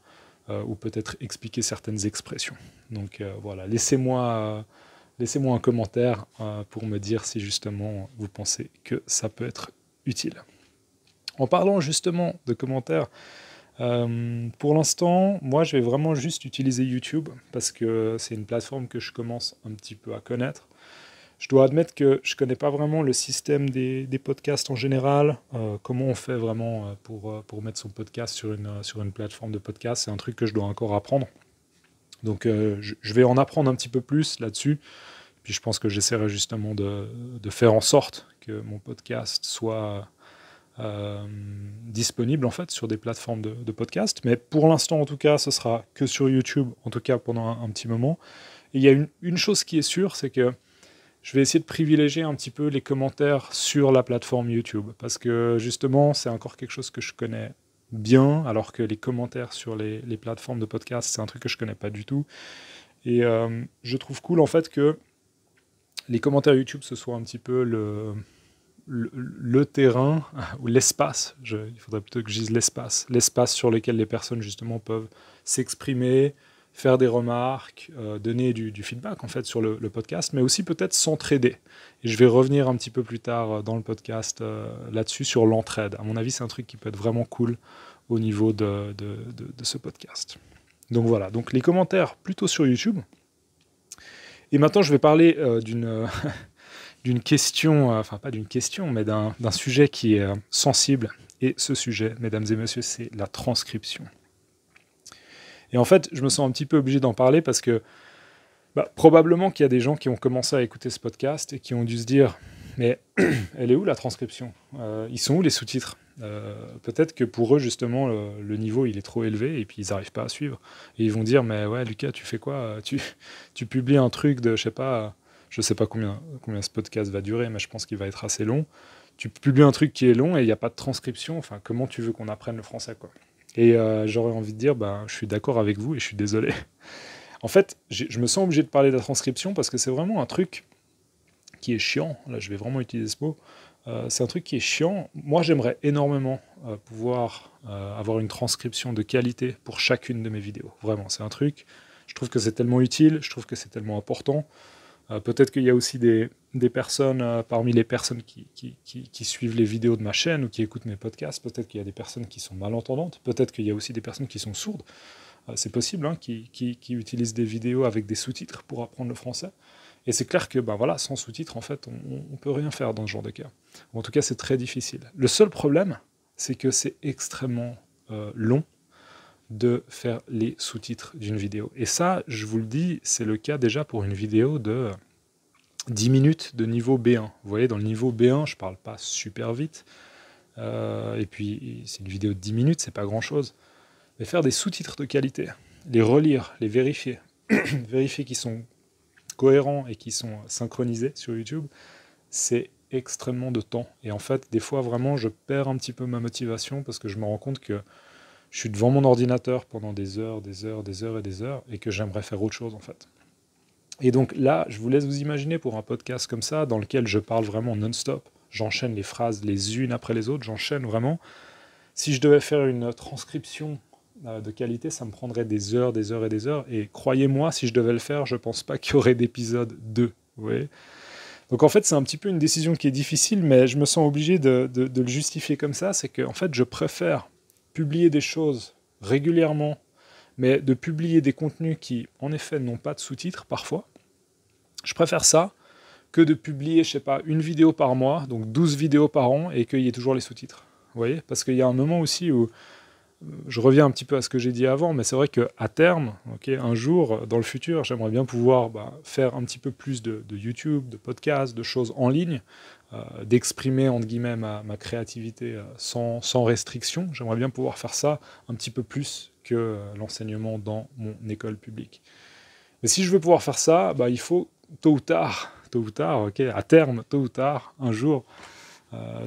A: euh, ou peut-être expliquer certaines expressions. Donc euh, voilà, laissez-moi un commentaire euh, pour me dire si justement vous pensez que ça peut être utile. En parlant justement de commentaires, euh, pour l'instant, moi, je vais vraiment juste utiliser YouTube parce que c'est une plateforme que je commence un petit peu à connaître. Je dois admettre que je ne connais pas vraiment le système des, podcasts en général, euh, comment on fait vraiment euh, pour, pour mettre son podcast sur une, sur une plateforme de podcast. C'est un truc que je dois encore apprendre. Donc, je, vais en apprendre un petit peu plus là-dessus. Puis, je pense que j'essaierai justement de, de, faire en sorte que mon podcast soit euh, disponible en fait sur des plateformes de, podcast. Mais pour l'instant, en tout cas, ce sera que sur YouTube, en tout cas pendant un, petit moment. Et il y a une, chose qui est sûre, c'est que je vais essayer de privilégier un petit peu les commentaires sur la plateforme YouTube parce que justement, c'est encore quelque chose que je connais bien, alors que les commentaires sur les, plateformes de podcast, c'est un truc que je connais pas du tout. Et euh, je trouve cool en fait que les commentaires YouTube, ce soit un petit peu le, le, terrain ah, ou l'espace, il faudrait plutôt que je dise l'espace, l'espace sur lequel les personnes justement peuvent s'exprimer, faire des remarques, euh, donner du, feedback en fait sur le, podcast, mais aussi peut-être s'entraider. Et je vais revenir un petit peu plus tard euh, dans le podcast euh, là-dessus sur l'entraide. À mon avis, c'est un truc qui peut être vraiment cool au niveau de, ce podcast. Donc voilà, donc les commentaires plutôt sur YouTube. Et maintenant, je vais parler d'une d'une question, euh, enfin pas d'une question, mais d'un sujet qui est euh, sensible. Et ce sujet, mesdames et messieurs, c'est la transcription. Et en fait, je me sens un petit peu obligé d'en parler parce que bah, probablement qu'il y a des gens qui ont commencé à écouter ce podcast et qui ont dû se dire, mais elle est où la transcription euh, Ils sont où les sous-titres peut-être que pour eux, justement, le, niveau, il est trop élevé et puis ils n'arrivent pas à suivre. Et ils vont dire, mais ouais, Lucas, tu fais quoi tu, tu publies un truc de, je sais pas, je ne sais pas combien, combien ce podcast va durer, mais je pense qu'il va être assez long. Tu publies un truc qui est long et il n'y a pas de transcription. Enfin, comment tu veux qu'on apprenne le français quoi Et euh, j'aurais envie de dire, ben, je suis d'accord avec vous et je suis désolé. en fait, je me sens obligé de parler de la transcription parce que c'est vraiment un truc qui est chiant. Là, je vais vraiment utiliser ce mot. Euh, c'est un truc qui est chiant. Moi, j'aimerais énormément euh, pouvoir avoir une transcription de qualité pour chacune de mes vidéos. Vraiment, c'est un truc. Je trouve que c'est tellement utile, je trouve que c'est tellement important. Euh, peut-être qu'il y a aussi des, personnes euh, parmi les personnes qui, suivent les vidéos de ma chaîne ou qui écoutent mes podcasts, peut-être qu'il y a des personnes qui sont malentendantes, peut-être qu'il y a aussi des personnes qui sont sourdes, euh, c'est possible, hein, qui, utilisent des vidéos avec des sous-titres pour apprendre le français. Et c'est clair que ben voilà, sans sous-titres, en fait, on ne peut rien faire dans ce genre de cas. En tout cas, c'est très difficile. Le seul problème, c'est que c'est extrêmement long de faire les sous-titres d'une vidéo. Et ça, je vous le dis, c'est le cas déjà pour une vidéo de 10 minutes de niveau B1. Vous voyez, dans le niveau B1, je parle pas super vite. Euh, et puis, c'est une vidéo de 10 minutes, c'est pas grand-chose. Mais faire des sous-titres de qualité, les relire, les vérifier, vérifier qu'ils sont cohérents et qu'ils sont synchronisés sur YouTube, c'est extrêmement de temps. Et en fait, des fois, vraiment, je perds un petit peu ma motivation parce que je me rends compte que je suis devant mon ordinateur pendant des heures, des heures, des heures et des heures, et que j'aimerais faire autre chose en fait. Et donc là, je vous laisse vous imaginer pour un podcast comme ça, dans lequel je parle vraiment non-stop, j'enchaîne les phrases les unes après les autres, j'enchaîne vraiment. Si je devais faire une transcription euh, de qualité, ça me prendrait des heures, des heures et des heures, et croyez-moi, si je devais le faire, je pense pas qu'il y aurait d'épisode 2, vous donc en fait, c'est un petit peu une décision qui est difficile, mais je me sens obligé de, le justifier comme ça, c'est qu'en fait, je préfère publier des choses régulièrement, mais de publier des contenus qui, en effet, n'ont pas de sous-titres parfois, je préfère ça que de publier, je sais pas, une vidéo par mois, donc 12 vidéos par an, et qu'il y ait toujours les sous-titres. Vous voyez Parce qu'il y a un moment aussi où, euh, je reviens un petit peu à ce que j'ai dit avant, mais c'est vrai qu'à terme, okay, un jour, dans le futur, j'aimerais bien pouvoir bah, faire un petit peu plus de, de, YouTube, de podcasts, de choses en ligne, euh, d'exprimer entre guillemets ma, ma créativité euh, sans, restriction. J'aimerais bien pouvoir faire ça un petit peu plus que euh, l'enseignement dans mon école publique. Mais si je veux pouvoir faire ça, bah, il faut tôt ou tard, tôt ou tard, ok, à terme, tôt ou tard, un jour,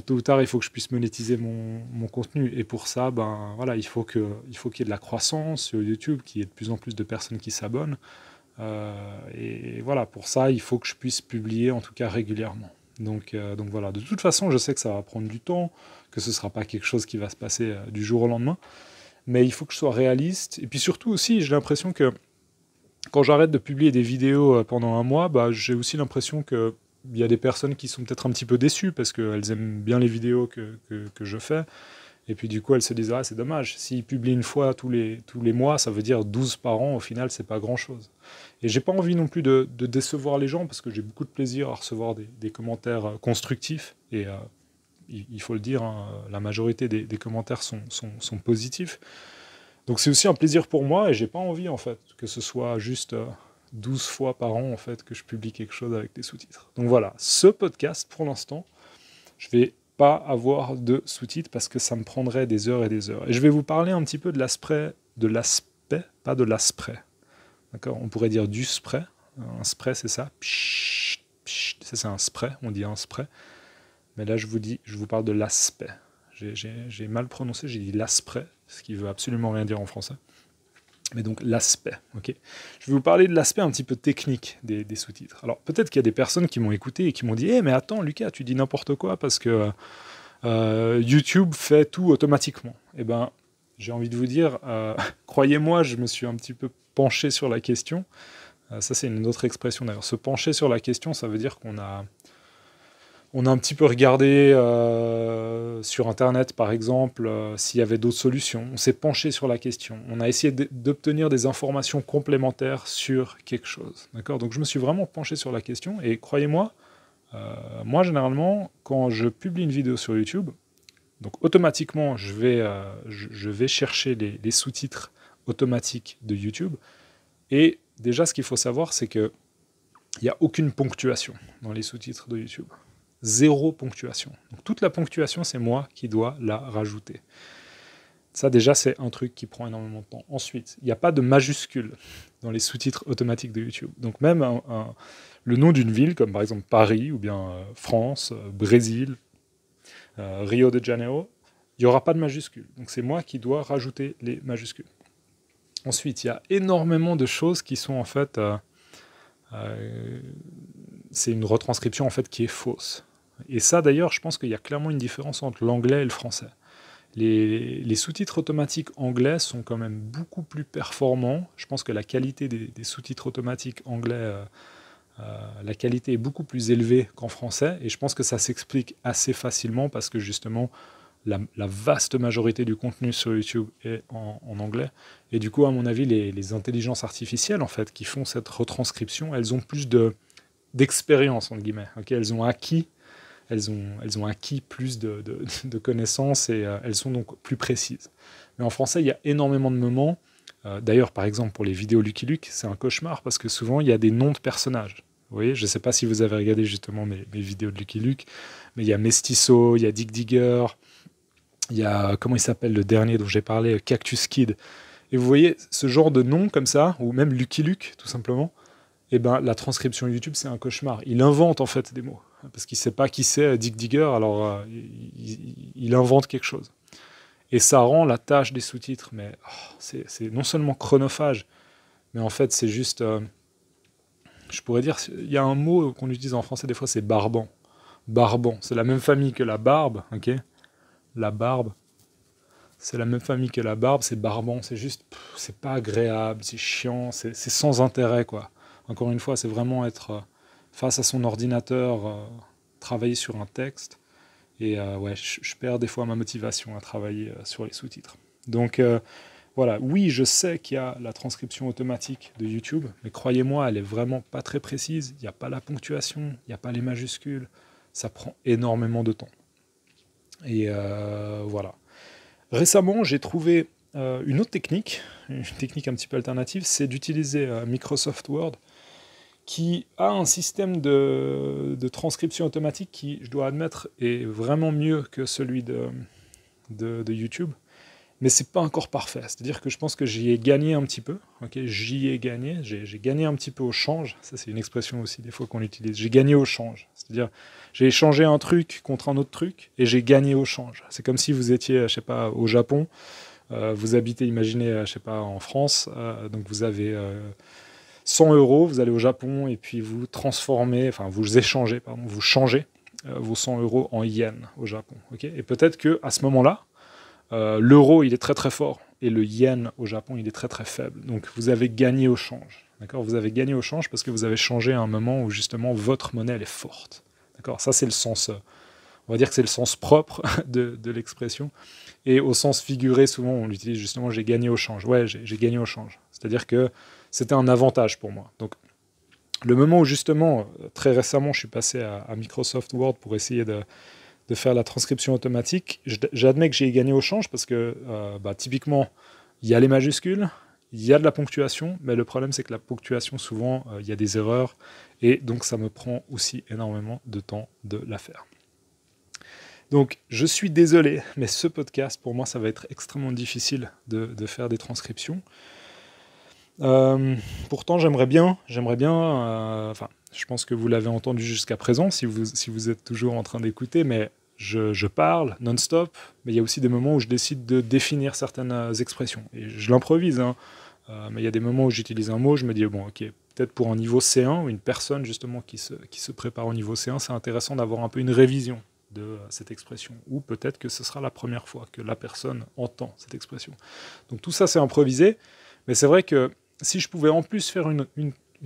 A: tôt ou tard, il faut que je puisse monétiser mon, contenu. Et pour ça, ben voilà, il faut que, faut qu'il y ait de la croissance sur YouTube, qu'il y ait de plus en plus de personnes qui s'abonnent. et voilà, pour ça, il faut que je puisse publier en tout cas régulièrement. Euh, donc, voilà, de toute façon, je sais que ça va prendre du temps, que ce ne sera pas quelque chose qui va se passer euh, du jour au lendemain, mais il faut que je sois réaliste. Et puis surtout aussi, j'ai l'impression que quand j'arrête de publier des vidéos euh, pendant un mois, bah, j'ai aussi l'impression qu'il y a des personnes qui sont peut-être un petit peu déçues parce qu'elles aiment bien les vidéos que je fais, et puis du coup, elles se disent ah c'est dommage. S'ils publient une fois tous les tous les mois, ça veut dire 12 par an. Au final, c'est pas grand chose. Et j'ai pas envie non plus de, de décevoir les gens parce que j'ai beaucoup de plaisir à recevoir des, des commentaires euh, constructifs et euh, il, faut le dire, hein, la majorité des, des commentaires sont, sont, sont, positifs. Donc c'est aussi un plaisir pour moi et j'ai pas envie en fait que ce soit juste 12 euh, fois par an en fait que je publie quelque chose avec des sous-titres. Donc voilà, ce podcast pour l'instant, je vais pas avoir de sous-titres parce que ça me prendrait des heures et des heures. Et je vais vous parler un petit peu de l'aspect, de l'aspect, pas de l'aspect. D'accord On pourrait dire du spray. Un spray, c'est ça. C'est un spray, on dit un spray. Mais là, je vous dis, je vous parle de l'aspect. J'ai mal prononcé, j'ai dit l'aspect, ce qui veut absolument rien dire en français mais donc l'aspect. ok je vais vous parler de l'aspect un petit peu technique des, sous-titres. Alors peut-être qu'il y a des personnes qui m'ont écouté et qui m'ont dit Eh, mais attends, Lucas, tu dis n'importe quoi parce que euh, YouTube fait tout automatiquement. Eh ben, j'ai envie de vous dire, euh, croyez-moi, je me suis un petit peu penché sur la question. Euh, ça, c'est une autre expression d'ailleurs. Se pencher sur la question, ça veut dire qu'on a, on a un petit peu regardé euh, sur Internet, par exemple, euh, s'il y avait d'autres solutions. On s'est penché sur la question. On a essayé d'obtenir des informations complémentaires sur quelque chose. D'accord Donc, je me suis vraiment penché sur la question. Et croyez-moi, euh, moi, généralement, quand je publie une vidéo sur YouTube, donc automatiquement, je vais, je, vais chercher les, sous-titres automatiques de YouTube. Et déjà, ce qu'il faut savoir, c'est qu'il n'y a aucune ponctuation dans les sous-titres de YouTube zéro ponctuation. Donc toute la ponctuation, c'est moi qui dois la rajouter. Ça déjà, c'est un truc qui prend énormément de temps. Ensuite, il n'y a pas de majuscules dans les sous-titres automatiques de YouTube. Donc même le nom d'une ville, comme par exemple Paris, ou bien euh, France, euh, Brésil, euh, Rio de Janeiro, il y aura pas de majuscules Donc c'est moi qui dois rajouter les majuscules. Ensuite, il y a énormément de choses qui sont en fait... c'est une retranscription en fait qui est fausse. Et ça, d'ailleurs, je pense qu'il y a clairement une différence entre l'anglais et le français. Les, sous-titres automatiques anglais sont quand même beaucoup plus performants. Je pense que la qualité des, sous-titres automatiques anglais, euh, euh, la qualité est beaucoup plus élevée qu'en français. Et je pense que ça s'explique assez facilement parce que justement, la, vaste majorité du contenu sur YouTube est en, anglais. Et du coup, à mon avis, les, intelligences artificielles, en fait, qui font cette retranscription, elles ont plus de d'expérience, entre guillemets. Ok, elles ont acquis elles ont, elles acquis plus de, connaissances et euh, elles sont donc plus précises. Mais en français, il y a énormément de moments. Euh, d'ailleurs, par exemple, pour les vidéos Lucky Luke, c'est un cauchemar parce que souvent, il y a des noms de personnages. Vous voyez, je ne sais pas si vous avez regardé justement mes, vidéos de Lucky Luke, mais il y a Mestizo, il y a Dick Digger, il y a, euh, comment il s'appelle le dernier dont j'ai parlé, Cactus Kid. Et vous voyez, ce genre de nom comme ça, ou même Lucky Luke, tout simplement, eh ben, la transcription YouTube, c'est un cauchemar. Il invente en fait des mots parce qu'il ne sait pas qui c'est euh, Dick Digger, alors euh, il, invente quelque chose. Et ça rend la tâche des sous-titres, mais oh, c'est non seulement chronophage, mais en fait c'est juste, euh, je pourrais dire, il y a un mot qu'on utilise en français des fois, c'est barbant. Barbant, c'est la même famille que la barbe, ok La barbe, c'est la même famille que la barbe, c'est barbant, c'est juste, c'est pas agréable, c'est chiant, c'est sans intérêt, quoi. Encore une fois, c'est vraiment être face à son ordinateur euh, travailler sur un texte. Et euh, ouais, je perds des fois ma motivation à travailler euh, sur les sous-titres. Donc voilà, oui, je sais qu'il y a la transcription automatique de YouTube, mais croyez-moi, elle est vraiment pas très précise. Il n'y a pas la ponctuation, il n'y a pas les majuscules. Ça prend énormément de temps. Et voilà. Récemment, j'ai trouvé une autre technique, une technique un petit peu alternative, c'est d'utiliser Microsoft Word qui a un système de, transcription automatique qui, je dois admettre, est vraiment mieux que celui de, de, YouTube. Mais c'est pas encore parfait. C'est-à-dire que je pense que j'y ai gagné un petit peu. Ok, j'y ai gagné. J'ai gagné un petit peu au change. Ça, c'est une expression aussi des fois qu'on utilise. J'ai gagné au change. C'est-à-dire, j'ai échangé un truc contre un autre truc et j'ai gagné au change. C'est comme si vous étiez, je sais pas, au Japon. Euh, vous habitez, imaginez, je sais pas, en France. Euh, donc vous avez euh, 100 euros, vous allez au Japon et puis vous transformez, enfin vous échangez, pardon, vous changez euh, vos 100 euros en yens au Japon. ok et peut-être que à ce moment-là, euh, l'euro il est très très fort et le yen au Japon il est très très faible. Donc vous avez gagné au change. D'accord Vous avez gagné au change parce que vous avez changé à un moment où justement votre monnaie elle est forte. D'accord Ça c'est le sens. Euh, on va dire que c'est le sens propre de, de l'expression. Et au sens figuré, souvent on l'utilise justement j'ai gagné au change. Ouais, j'ai gagné au change. C'est-à-dire que c'était un avantage pour moi. Donc, le moment où justement, euh, très récemment, je suis passé à, Microsoft Word pour essayer de, faire la transcription automatique, j'admets que j'ai gagné au change parce que euh, bah, typiquement, il y a les majuscules, il y a de la ponctuation, mais le problème c'est que la ponctuation, souvent, euh, il y a des erreurs, et donc ça me prend aussi énormément de temps de la faire. Donc, je suis désolé, mais ce podcast, pour moi, ça va être extrêmement difficile de faire des transcriptions. Euh, pourtant, j'aimerais bien, j'aimerais bien, euh, enfin, je pense que vous l'avez entendu jusqu'à présent, si vous, si vous êtes toujours en train d'écouter, mais je, parle non-stop, mais il y a aussi des moments où je décide de définir certaines euh, expressions. Et je l'improvise, hein. mais il y a des moments où j'utilise un mot, je me dis, bon, ok, peut-être pour un niveau C1, ou une personne justement qui se, qui se prépare au niveau C1, c'est intéressant d'avoir un peu une révision de cette expression, ou peut-être que ce sera la première fois que la personne entend cette expression. Donc tout ça, c'est improvisé, mais c'est vrai que si je pouvais en plus faire une,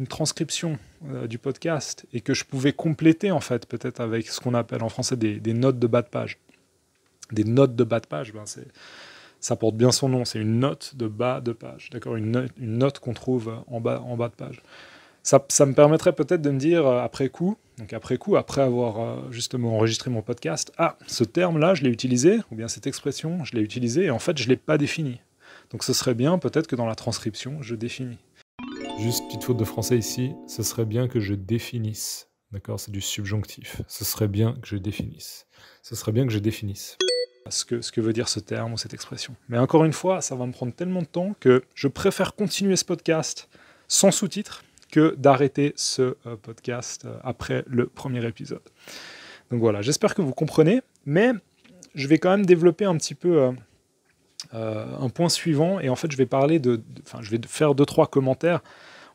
A: transcription euh, du podcast et que je pouvais compléter en fait peut-être avec ce qu'on appelle en français des, notes de bas de page. Des notes de bas de page, ben ça porte bien son nom, c'est une note de bas de page, d'accord une, note, qu'on trouve en bas, en bas de page. Ça, me permettrait peut-être de me dire euh, après coup, donc après coup, après avoir euh, justement enregistré mon podcast, ah, ce terme-là, je l'ai utilisé, ou bien cette expression, je l'ai utilisée, et en fait, je ne l'ai pas défini. Donc ce serait bien peut-être que dans la transcription, je définis. Juste petite faute de français ici, ce serait bien que je définisse. D'accord C'est du subjonctif. Ce serait bien que je définisse. Ce serait bien que je définisse. Ce que, ce que, veut dire ce terme ou cette expression. Mais encore une fois, ça va me prendre tellement de temps que je préfère continuer ce podcast sans sous-titres que d'arrêter ce euh, podcast euh, après le premier épisode. Donc voilà, j'espère que vous comprenez, mais je vais quand même développer un petit peu euh, euh, un point suivant, et en fait, je vais parler de, enfin, je vais faire deux trois commentaires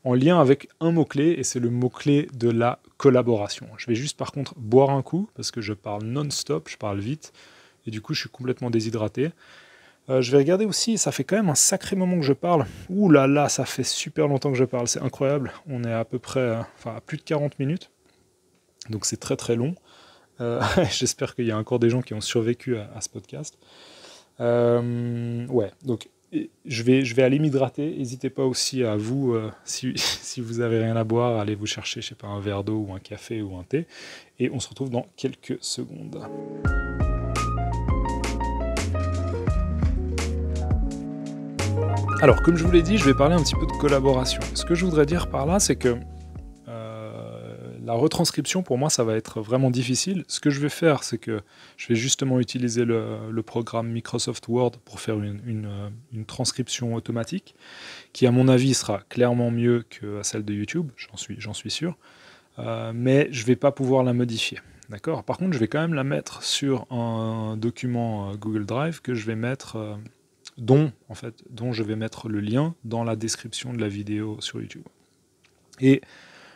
A: en lien avec un mot-clé, et c'est le mot-clé de la collaboration. Je vais juste par contre boire un coup, parce que je parle non-stop, je parle vite, et du coup je suis complètement déshydraté. Euh, je vais regarder aussi, ça fait quand même un sacré moment que je parle. Ouh là là, ça fait super longtemps que je parle, c'est incroyable. On est à peu près, euh, enfin à plus de 40 minutes, donc c'est très très long. J'espère qu'il y a encore des gens qui ont survécu à ce podcast. Euh, ouais, donc je vais, je vais aller m'hydrater. N'hésitez pas aussi à vous, euh, si, si, vous avez rien à boire, allez vous chercher, je sais pas, un verre d'eau ou un café ou un thé. Et on se retrouve dans quelques secondes. Alors, comme je vous l'ai dit, je vais parler un petit peu de collaboration. Ce que je voudrais dire par là, c'est que la retranscription, pour moi, ça va être vraiment difficile. Ce que je vais faire, c'est que je vais justement utiliser le, programme Microsoft Word pour faire euh, une, transcription automatique, qui, à mon avis, sera clairement mieux que celle de YouTube, j'en suis, suis sûr. Euh, mais je vais pas pouvoir la modifier. D'accord Par contre, je vais quand même la mettre sur un document euh, Google Drive que je vais mettre, dont, en fait, dont je vais mettre le lien dans la description de la vidéo sur YouTube. Et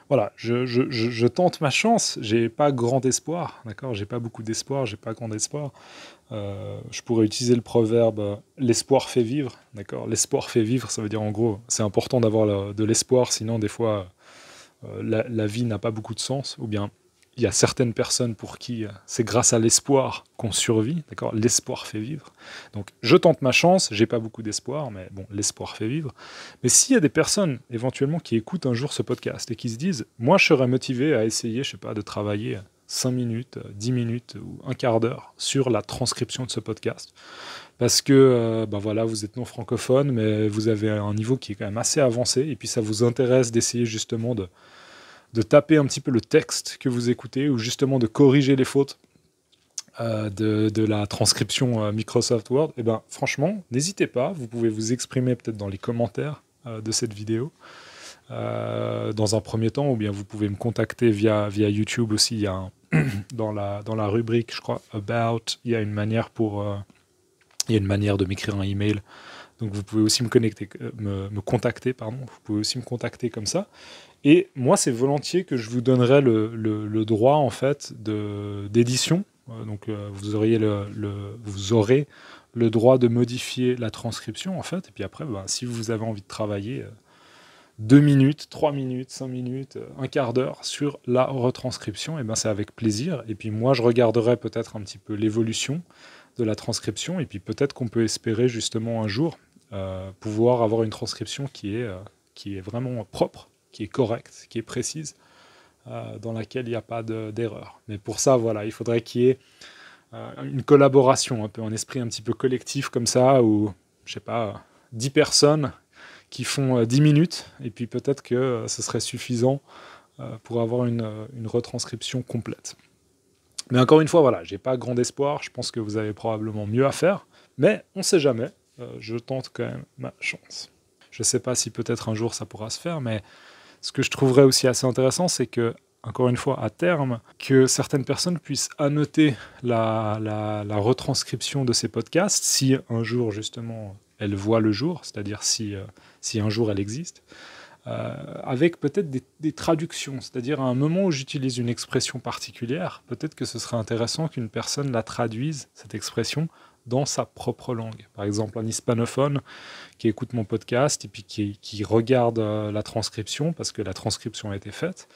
A: voilà, je, tente ma chance. J'ai pas grand espoir, d'accord J'ai pas beaucoup d'espoir, j'ai pas grand espoir. Euh, je pourrais utiliser le proverbe euh, l'espoir fait vivre, d'accord L'espoir fait vivre, ça veut dire en gros, c'est important d'avoir de l'espoir, sinon des fois euh, la, vie n'a pas beaucoup de sens, ou bien il y a certaines personnes pour qui euh, c'est grâce à l'espoir qu'on survit, d'accord L'espoir fait vivre. Donc je tente ma chance, j'ai pas beaucoup d'espoir, mais bon, l'espoir fait vivre. Mais s'il y a des personnes éventuellement qui écoutent un jour ce podcast et qui se disent, moi je serais motivé à essayer, je sais pas, de travailler 5 minutes, 10 euh, minutes ou un quart d'heure sur la transcription de ce podcast. Parce que, ben voilà, vous êtes non francophone, mais vous avez un niveau qui est quand même assez avancé, et puis ça vous intéresse d'essayer justement de de taper un petit peu le texte que vous écoutez ou justement de corriger les fautes euh, de, la transcription euh, Microsoft Word, eh ben, franchement, n'hésitez pas. Vous pouvez vous exprimer peut-être dans les commentaires euh, de cette vidéo dans un premier temps, ou bien vous pouvez me contacter via, via YouTube aussi. Il y a dans, la, dans la rubrique, je crois, About, il y a une manière, pour, il une manière de m'écrire un email. Donc vous pouvez aussi me, connecter, me, contacter, pardon. Vous pouvez aussi me contacter comme ça. Et moi, c'est volontiers que je vous donnerai le, droit en fait d'édition. Euh, donc, euh, vous, auriez vous aurez le droit de modifier la transcription en fait. Et puis après, ben, si vous avez envie de travailler euh, deux minutes, trois minutes, cinq minutes, un quart d'heure sur la retranscription, et eh ben c'est avec plaisir. Et puis moi, je regarderai peut-être un petit peu l'évolution de la transcription. Et puis peut-être qu'on peut espérer justement un jour pouvoir avoir une transcription qui est, qui est vraiment propre qui est correcte, qui est précise, euh, dans laquelle il n'y a pas d'erreur. Mais pour ça, voilà, il faudrait qu'il y ait euh, une collaboration, un peu, un esprit un petit peu collectif comme ça, où, je sais pas, 10 personnes qui font 10 euh, minutes, et puis peut-être que ce serait suffisant pour avoir une, retranscription complète. Mais encore une fois, voilà, j'ai pas grand espoir. Je pense que vous avez probablement mieux à faire, mais on sait jamais. je tente quand même ma chance. Je sais pas si peut-être un jour ça pourra se faire, mais ce que je trouverais aussi assez intéressant, c'est que, encore une fois, à terme, que certaines personnes puissent annoter la, retranscription de ces podcasts, si un jour, justement, elle voit le jour, c'est-à-dire si, euh, un jour elle existe, euh, avec peut-être des, des, traductions, c'est-à-dire à un moment où j'utilise une expression particulière, peut-être que ce serait intéressant qu'une personne la traduise, cette expression, dans sa propre langue. Par exemple, un hispanophone qui écoute mon podcast et puis qui, regarde euh, la transcription parce que la transcription a été faite,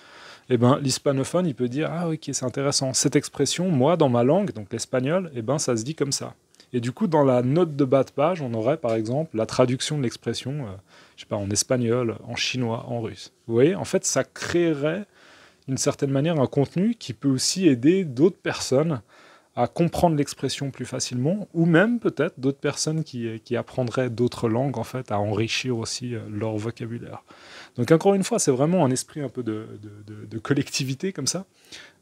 A: eh ben, l'hispanophone, il peut dire Ah, ok, c'est intéressant. Cette expression, moi, dans ma langue, donc l'espagnol, eh ben, ça se dit comme ça. Et du coup, dans la note de bas de page, on aurait par exemple la traduction de l'expression, euh, je sais pas, en espagnol, en chinois, en russe. Vous voyez, en fait, ça créerait d'une certaine manière un contenu qui peut aussi aider d'autres personnes à comprendre l'expression plus facilement, ou même peut-être d'autres personnes qui, apprendraient d'autres langues, en fait, à enrichir aussi euh, leur vocabulaire. Donc encore une fois, c'est vraiment un esprit un peu de, collectivité comme ça.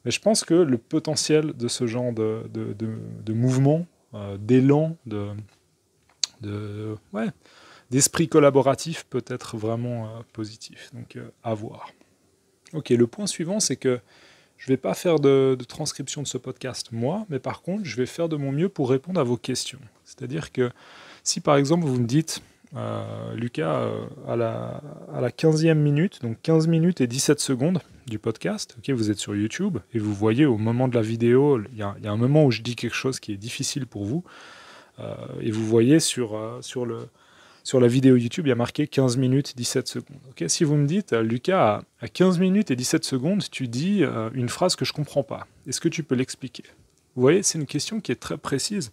A: Mais je pense que le potentiel de ce genre de, mouvement, euh, d'élan, de, de d'esprit collaboratif peut être vraiment euh, positif. Donc à voir. Ok, le point suivant, c'est que je ne vais pas faire de, transcription de ce podcast moi, mais par contre, je vais faire de mon mieux pour répondre à vos questions. C'est-à-dire que si par exemple vous me dites, euh, Lucas, euh, à, la, à 15e minute, donc 15 minutes et 17 secondes du podcast, ok, vous êtes sur YouTube et vous voyez au moment de la vidéo, il y, a un moment où je dis quelque chose qui est difficile pour vous, euh, et vous voyez sur, sur le sur la vidéo YouTube, il y a marqué 15 minutes 17 secondes. si vous me dites, Lucas, à 15 minutes et 17 secondes, tu dis euh, une phrase que je ne comprends pas. Est-ce que tu peux l'expliquer Vous voyez, c'est une question qui est très précise.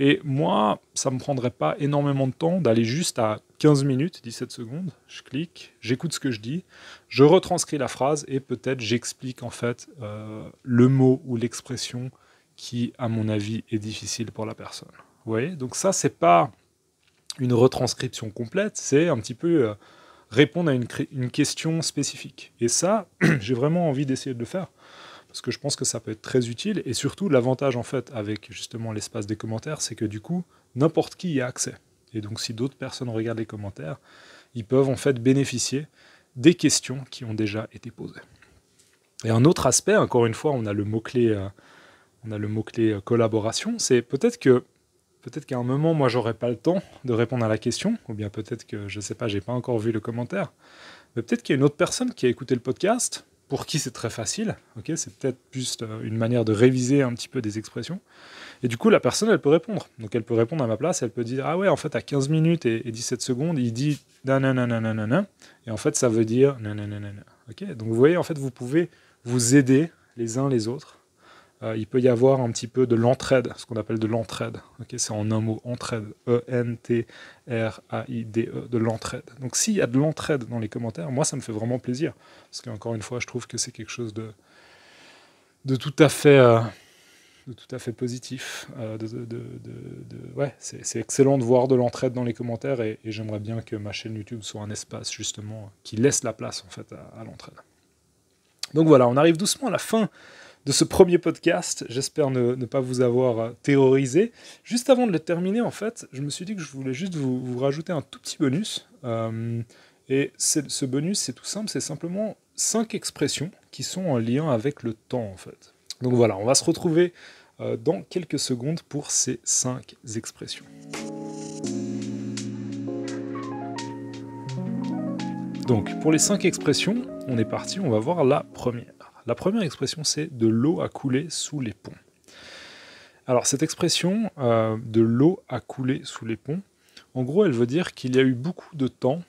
A: Et moi, ça ne me prendrait pas énormément de temps d'aller juste à 15 minutes 17 secondes. Je clique, j'écoute ce que je dis, je retranscris la phrase et peut-être j'explique en fait euh, le mot ou l'expression qui, à mon avis, est difficile pour la personne. Vous voyez Donc ça, c'est pas une retranscription complète, c'est un petit peu euh, répondre à une, question spécifique. Et ça, j'ai vraiment envie d'essayer de le faire parce que je pense que ça peut être très utile. Et surtout, l'avantage en fait avec justement l'espace des commentaires, c'est que du coup, n'importe qui y a accès. Et donc, si d'autres personnes regardent les commentaires, ils peuvent en fait bénéficier des questions qui ont déjà été posées. Et un autre aspect, encore une fois, on a le mot-clé, euh, on a le mot-clé euh, collaboration, c'est peut-être que peut-être qu'à un moment, moi, j'aurais pas le temps de répondre à la question, ou bien peut-être que, je ne sais pas, j'ai pas encore vu le commentaire, mais peut-être qu'il y a une autre personne qui a écouté le podcast, pour qui c'est très facile, ok, c'est peut-être juste euh, une manière de réviser un petit peu des expressions, et du coup, la personne, elle peut répondre, donc elle peut répondre à ma place, elle peut dire, ah ouais, en fait, à 15 minutes et, 17 secondes, il dit na. et en fait, ça veut dire nananana, ok, donc vous voyez, en fait, vous pouvez vous aider les uns les autres euh, il peut y avoir un petit peu de l'entraide, ce qu'on appelle de l'entraide. c'est en un mot, entraide. E-N-T-R-A-I-D-E, e, de l'entraide. Donc s'il y a de l'entraide dans les commentaires, moi ça me fait vraiment plaisir. Parce qu'encore une fois, je trouve que c'est quelque chose de, de tout à fait... Euh, de tout à fait positif. Euh, de, ouais, c'est excellent de voir de l'entraide dans les commentaires et, j'aimerais bien que ma chaîne YouTube soit un espace justement qui laisse la place en fait à l'entraide. Donc voilà, on arrive doucement à la fin de ce premier podcast. J'espère ne, pas vous avoir euh, terrorisé. Juste avant de le terminer, en fait, je me suis dit que je voulais juste vous, rajouter un tout petit bonus. Euh, et ce bonus, c'est tout simple, c'est simplement cinq expressions qui sont en lien avec le temps, en fait. Donc voilà, on va se retrouver euh, dans quelques secondes pour ces cinq expressions. Donc, pour les cinq expressions, on est parti, on va voir la première. La première expression, c'est de l'eau a coulé sous les ponts. Alors cette expression euh, de l'eau a coulé sous les ponts, en gros, elle veut dire qu'il y a eu beaucoup de temps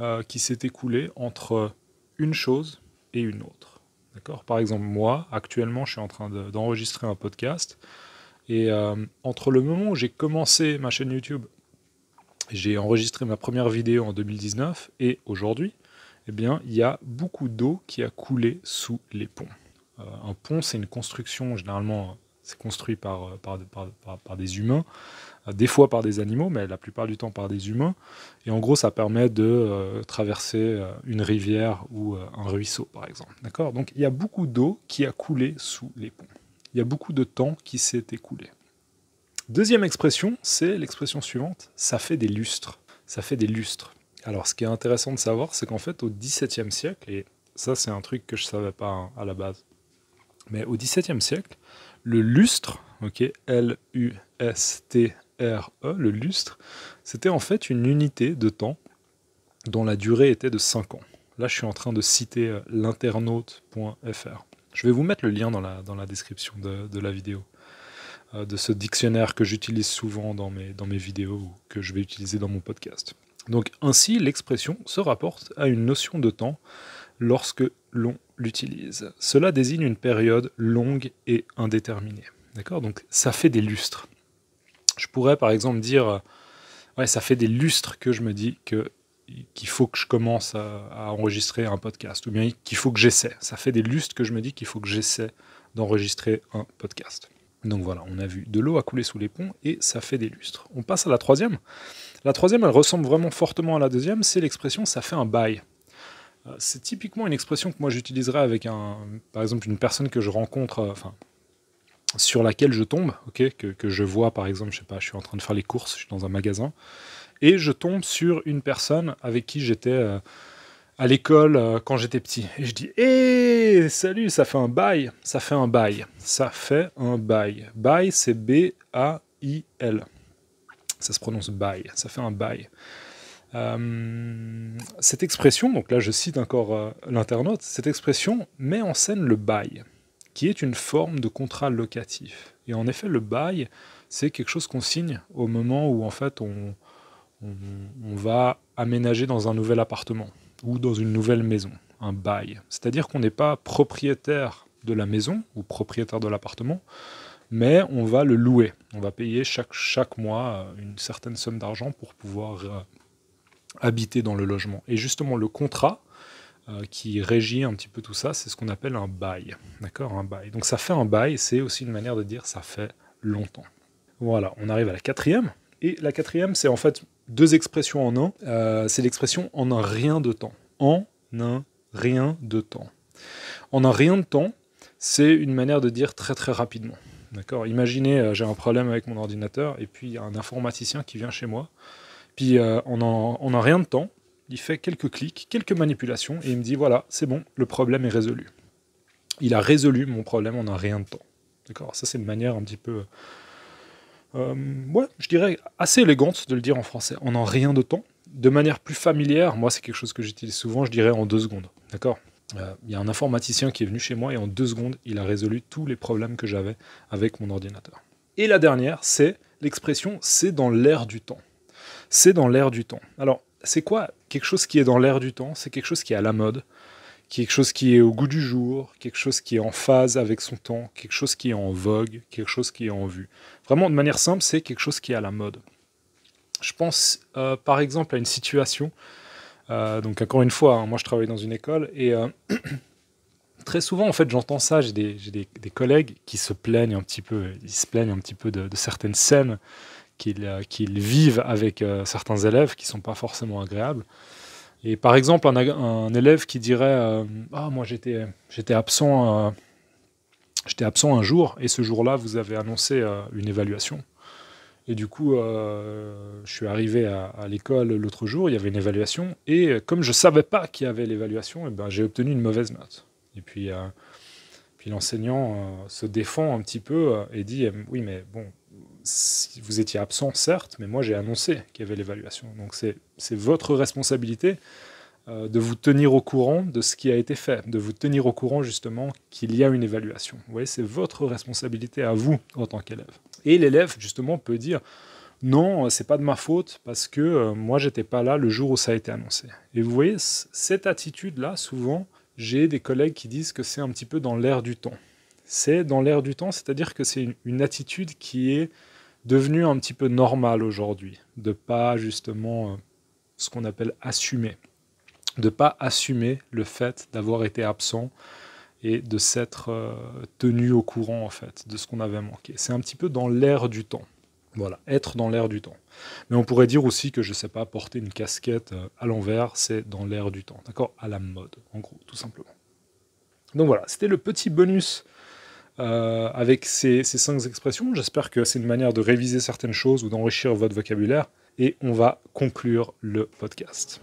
A: euh, qui s'est écoulé entre une chose et une autre. D'accord Par exemple, moi, actuellement, je suis en train d'enregistrer un podcast. Et euh, entre le moment où j'ai commencé ma chaîne YouTube, j'ai enregistré ma première vidéo en 2019 et aujourd'hui, eh bien, il y a beaucoup d'eau qui a coulé sous les ponts. Euh, un pont, c'est une construction, généralement, c'est construit par, euh, par, des humains, euh, des fois par des animaux, mais la plupart du temps par des humains. Et en gros, ça permet de traverser une rivière ou un ruisseau, par exemple. D'accord Donc, il y a beaucoup d'eau qui a coulé sous les ponts. Il y a beaucoup de temps qui s'est écoulé. Deuxième expression, c'est l'expression suivante, ça fait des lustres. Ça fait des lustres. Alors, ce qui est intéressant de savoir, c'est qu'en fait, au XVIIe siècle, et ça, c'est un truc que je ne savais pas hein, à la base, mais au XVIIe siècle, le lustre, ok, L-U-S-T-R-E, le lustre, c'était en fait une unité de temps dont la durée était de 5 ans. Là, je suis en train de citer euh, l'internaute.fr. Je vais vous mettre le lien dans la, description de, la vidéo, euh, de ce dictionnaire que j'utilise souvent dans mes, dans mes vidéos ou que je vais utiliser dans mon podcast. Donc ainsi, l'expression se rapporte à une notion de temps lorsque l'on l'utilise. Cela désigne une période longue et indéterminée. D'accord Donc ça fait des lustres. Je pourrais par exemple dire, euh, ouais, ça fait des lustres que je me dis qu'il faut que je commence à, enregistrer un podcast, ou bien qu'il faut que j'essaie. Ça fait des lustres que je me dis qu'il faut que j'essaie d'enregistrer un podcast. Donc voilà, on a vu de l'eau à couler sous les ponts et ça fait des lustres. On passe à la troisième. La troisième, elle ressemble vraiment fortement à la deuxième, c'est l'expression ça fait un bail. Euh, c'est typiquement une expression que moi j'utiliserais avec un, par exemple une personne que je rencontre, euh, enfin sur laquelle je tombe, ok, que, je vois par exemple, je sais pas, je suis en train de faire les courses, je suis dans un magasin, et je tombe sur une personne avec qui j'étais euh, à l'école quand j'étais petit. Et je dis Hé, eh, salut, ça fait un bail, ça fait un bail, ça fait un bail. Bail, c'est B-A-I-L. Ça se prononce bail, ça fait un bail. Euh, cette expression, donc là je cite encore euh, l'internaute, cette expression met en scène le bail, qui est une forme de contrat locatif. Et en effet, le bail, c'est quelque chose qu'on signe au moment où en fait on, on, va aménager dans un nouvel appartement ou dans une nouvelle maison, un bail. C'est-à-dire qu'on n'est pas propriétaire de la maison ou propriétaire de l'appartement, mais on va le louer. On va payer chaque, chaque mois euh, une certaine somme d'argent pour pouvoir euh, habiter dans le logement. Et justement, le contrat euh, qui régit un petit peu tout ça, c'est ce qu'on appelle un bail. D'accord Un bail. Donc ça fait un bail, c'est aussi une manière de dire ça fait longtemps. Voilà, on arrive à la quatrième. Et la quatrième, c'est en fait deux expressions en un. c'est l'expression en un rien de temps. En un rien de temps. En un rien de temps, c'est une manière de dire très très rapidement. D'accord Imaginez, euh, j'ai un problème avec mon ordinateur et puis il y a un informaticien qui vient chez moi. Puis euh, en on n'a rien de temps. Il fait quelques clics, quelques manipulations et il me dit voilà, c'est bon, le problème est résolu. Il a résolu mon problème en un rien de temps. D'accord Ça, c'est une manière un petit peu. Euh, je dirais assez élégante de le dire en français, en n'a rien de temps. De manière plus familière, moi, c'est quelque chose que j'utilise souvent, je dirais en deux secondes. D'accord euh, il y a un informaticien qui est venu chez moi et en deux secondes, il a résolu tous les problèmes que j'avais avec mon ordinateur. Et la dernière, c'est l'expression c'est dans l'air du temps. C'est dans l'air du temps. Alors, c'est quoi quelque chose qui est dans l'air du temps C'est quelque chose qui est à la mode, quelque chose qui est au goût du jour, quelque chose qui est en phase avec son temps, quelque chose qui est en vogue, quelque chose qui est en vue. Vraiment, de manière simple, c'est quelque chose qui est à la mode. Je pense euh, par exemple à une situation euh, donc encore une fois, hein, moi je travaille dans une école et euh, très souvent en fait j'entends ça, j'ai des, collègues qui se plaignent un petit peu, ils se plaignent un petit peu de, certaines scènes qu'ils euh, vivent avec certains élèves qui ne sont pas forcément agréables. Et par exemple, un, élève qui dirait Ah, moi j'étais, absent, absent un jour, et ce jour-là, vous avez annoncé une évaluation. Et du coup, euh, je suis arrivé à, l'école l'autre jour, il y avait une évaluation, et comme je ne savais pas qu'il y avait l'évaluation, eh ben, j'ai obtenu une mauvaise note. Et puis, euh, puis l'enseignant euh, se défend un petit peu et dit Oui, mais bon, si vous étiez absent, certes, mais moi j'ai annoncé qu'il y avait l'évaluation. Donc c'est votre responsabilité de vous tenir au courant de ce qui a été fait, de vous tenir au courant justement qu'il y a une évaluation. Vous voyez, c'est votre responsabilité à vous en tant qu'élève. Et l'élève, justement, peut dire non, c'est pas de ma faute parce que euh, moi j'étais pas là le jour où ça a été annoncé. Et vous voyez, cette attitude-là, souvent, j'ai des collègues qui disent que c'est un petit peu dans l'air du temps. C'est dans l'air du temps, c'est-à-dire que c'est une, attitude qui est devenue un petit peu normale aujourd'hui, de pas justement euh, ce qu'on appelle assumer, de pas assumer le fait d'avoir été absent, et de s'être euh, tenu au courant en fait de ce qu'on avait manqué. C'est un petit peu dans l'air du temps. Voilà, être dans l'air du temps. Mais on pourrait dire aussi que je ne sais pas porter une casquette euh, à l'envers, c'est dans l'air du temps, d'accord, à la mode en gros, tout simplement. Donc voilà, c'était le petit bonus euh, avec ces, cinq expressions. J'espère que c'est une manière de réviser certaines choses ou d'enrichir votre vocabulaire. Et on va conclure le podcast.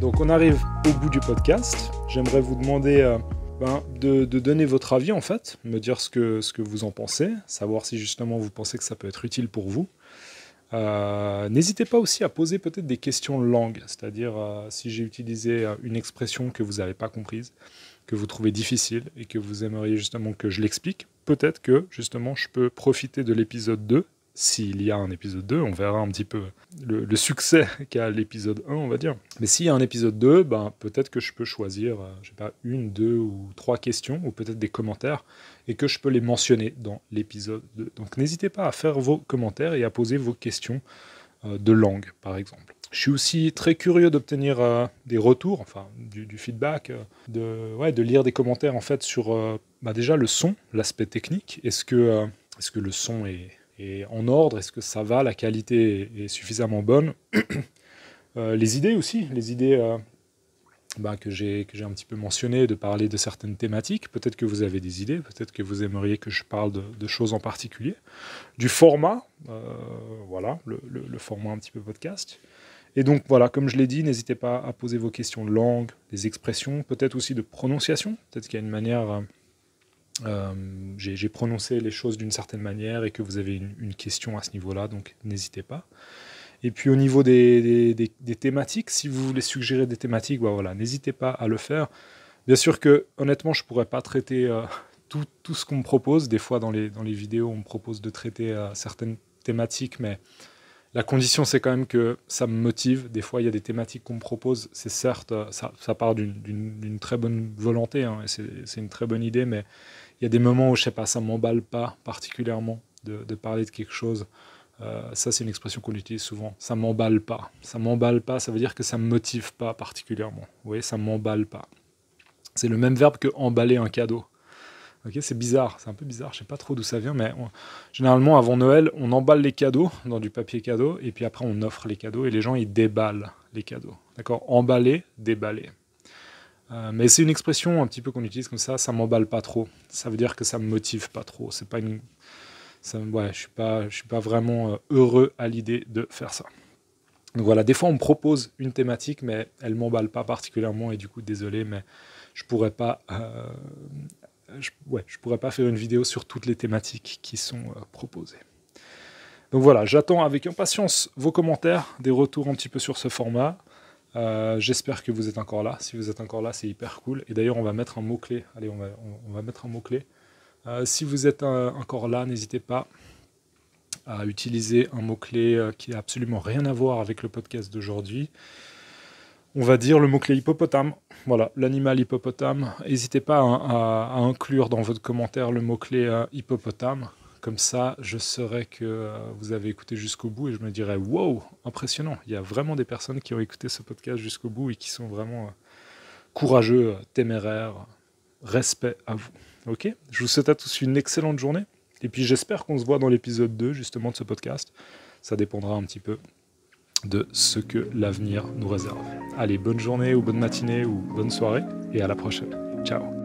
A: Donc on arrive au bout du podcast. J'aimerais vous demander euh, ben, de, donner votre avis en fait, me dire ce que, ce que vous en pensez, savoir si justement vous pensez que ça peut être utile pour vous. Euh, n'hésitez pas aussi à poser peut-être des questions langue, c'est-à-dire euh, si j'ai utilisé une expression que vous n'avez pas comprise, que vous trouvez difficile et que vous aimeriez justement que je l'explique, peut-être que justement je peux profiter de l'épisode 2 s'il y a un épisode 2, on verra un petit peu le, succès qu'a l'épisode 1, on va dire. Mais s'il y a un épisode 2, ben, peut-être que je peux choisir, euh, je sais pas, une, deux ou trois questions, ou peut-être des commentaires, et que je peux les mentionner dans l'épisode 2. Donc n'hésitez pas à faire vos commentaires et à poser vos questions euh, de langue, par exemple. Je suis aussi très curieux d'obtenir euh, des retours, enfin du, feedback, de, ouais, de lire des commentaires en fait sur bah, déjà le son, l'aspect technique. Est-ce que, est-ce que le son est, et en ordre, est-ce que ça va, la qualité est suffisamment bonne. Euh, les idées aussi, les idées euh, bah, que j'ai un petit peu mentionnées, de parler de certaines thématiques. Peut-être que vous avez des idées, peut-être que vous aimeriez que je parle de, choses en particulier. Du format, euh, voilà, le, le, format un petit peu podcast. Et donc voilà, comme je l'ai dit, n'hésitez pas à poser vos questions de langue, des expressions, peut-être aussi de prononciation. Peut-être qu'il y a une manière euh, euh, j'ai prononcé les choses d'une certaine manière et que vous avez une, question à ce niveau-là, donc n'hésitez pas. Et puis au niveau des, thématiques, si vous voulez suggérer des thématiques, bah voilà, n'hésitez pas à le faire. Bien sûr que honnêtement, je ne pourrais pas traiter euh, tout, ce qu'on me propose. Des fois, dans les, dans les vidéos, on me propose de traiter euh, certaines thématiques, mais la condition, c'est quand même que ça me motive. Des fois, il y a des thématiques qu'on me propose. C'est certes, ça, part d'une très bonne volonté, hein, c'est une très bonne idée, mais il y a des moments où, je sais pas, ça m'emballe pas particulièrement de, parler de quelque chose. Euh, ça, c'est une expression qu'on utilise souvent. Ça m'emballe pas. Ça m'emballe pas, ça veut dire que ça me motive pas particulièrement. Vous voyez, ça m'emballe pas. C'est le même verbe que emballer un cadeau. Ok, c'est bizarre, c'est un peu bizarre, je sais pas trop d'où ça vient, mais généralement avant Noël, on emballe les cadeaux dans du papier cadeau et puis après on offre les cadeaux et les gens ils déballent les cadeaux. D'accord Emballer, déballer. Euh, mais c'est une expression un petit peu qu'on utilise comme ça, ça m'emballe pas trop. Ça veut dire que ça me motive pas trop. C'est je suis pas, suis pas vraiment euh, heureux à l'idée de faire ça. Donc voilà, des fois on me propose une thématique, mais elle m'emballe pas particulièrement et du coup désolé, mais je pourrais pas, euh, pourrais pas faire une vidéo sur toutes les thématiques qui sont proposées. Donc voilà, j'attends avec impatience vos commentaires, des retours un petit peu sur ce format. Euh, j'espère que vous êtes encore là. Si vous êtes encore là, c'est hyper cool. Et d'ailleurs, on va mettre un mot-clé. Allez, on va, mettre un mot-clé. Euh, si vous êtes euh, encore là, n'hésitez pas à utiliser un mot-clé qui n'a absolument rien à voir avec le podcast d'aujourd'hui. On va dire le mot-clé hippopotame. Voilà, l'animal hippopotame. N'hésitez pas hein, à, inclure dans votre commentaire le mot-clé hippopotame. Comme ça, je saurais que euh, vous avez écouté jusqu'au bout et je me dirais wow, impressionnant. Il y a vraiment des personnes qui ont écouté ce podcast jusqu'au bout et qui sont vraiment euh, courageux, téméraires. Respect à vous. Ok Je vous souhaite à tous une excellente journée. Et puis j'espère qu'on se voit dans l'épisode 2 justement de ce podcast. Ça dépendra un petit peu de ce que l'avenir nous réserve. Allez, bonne journée ou bonne matinée ou bonne soirée et à la prochaine. Ciao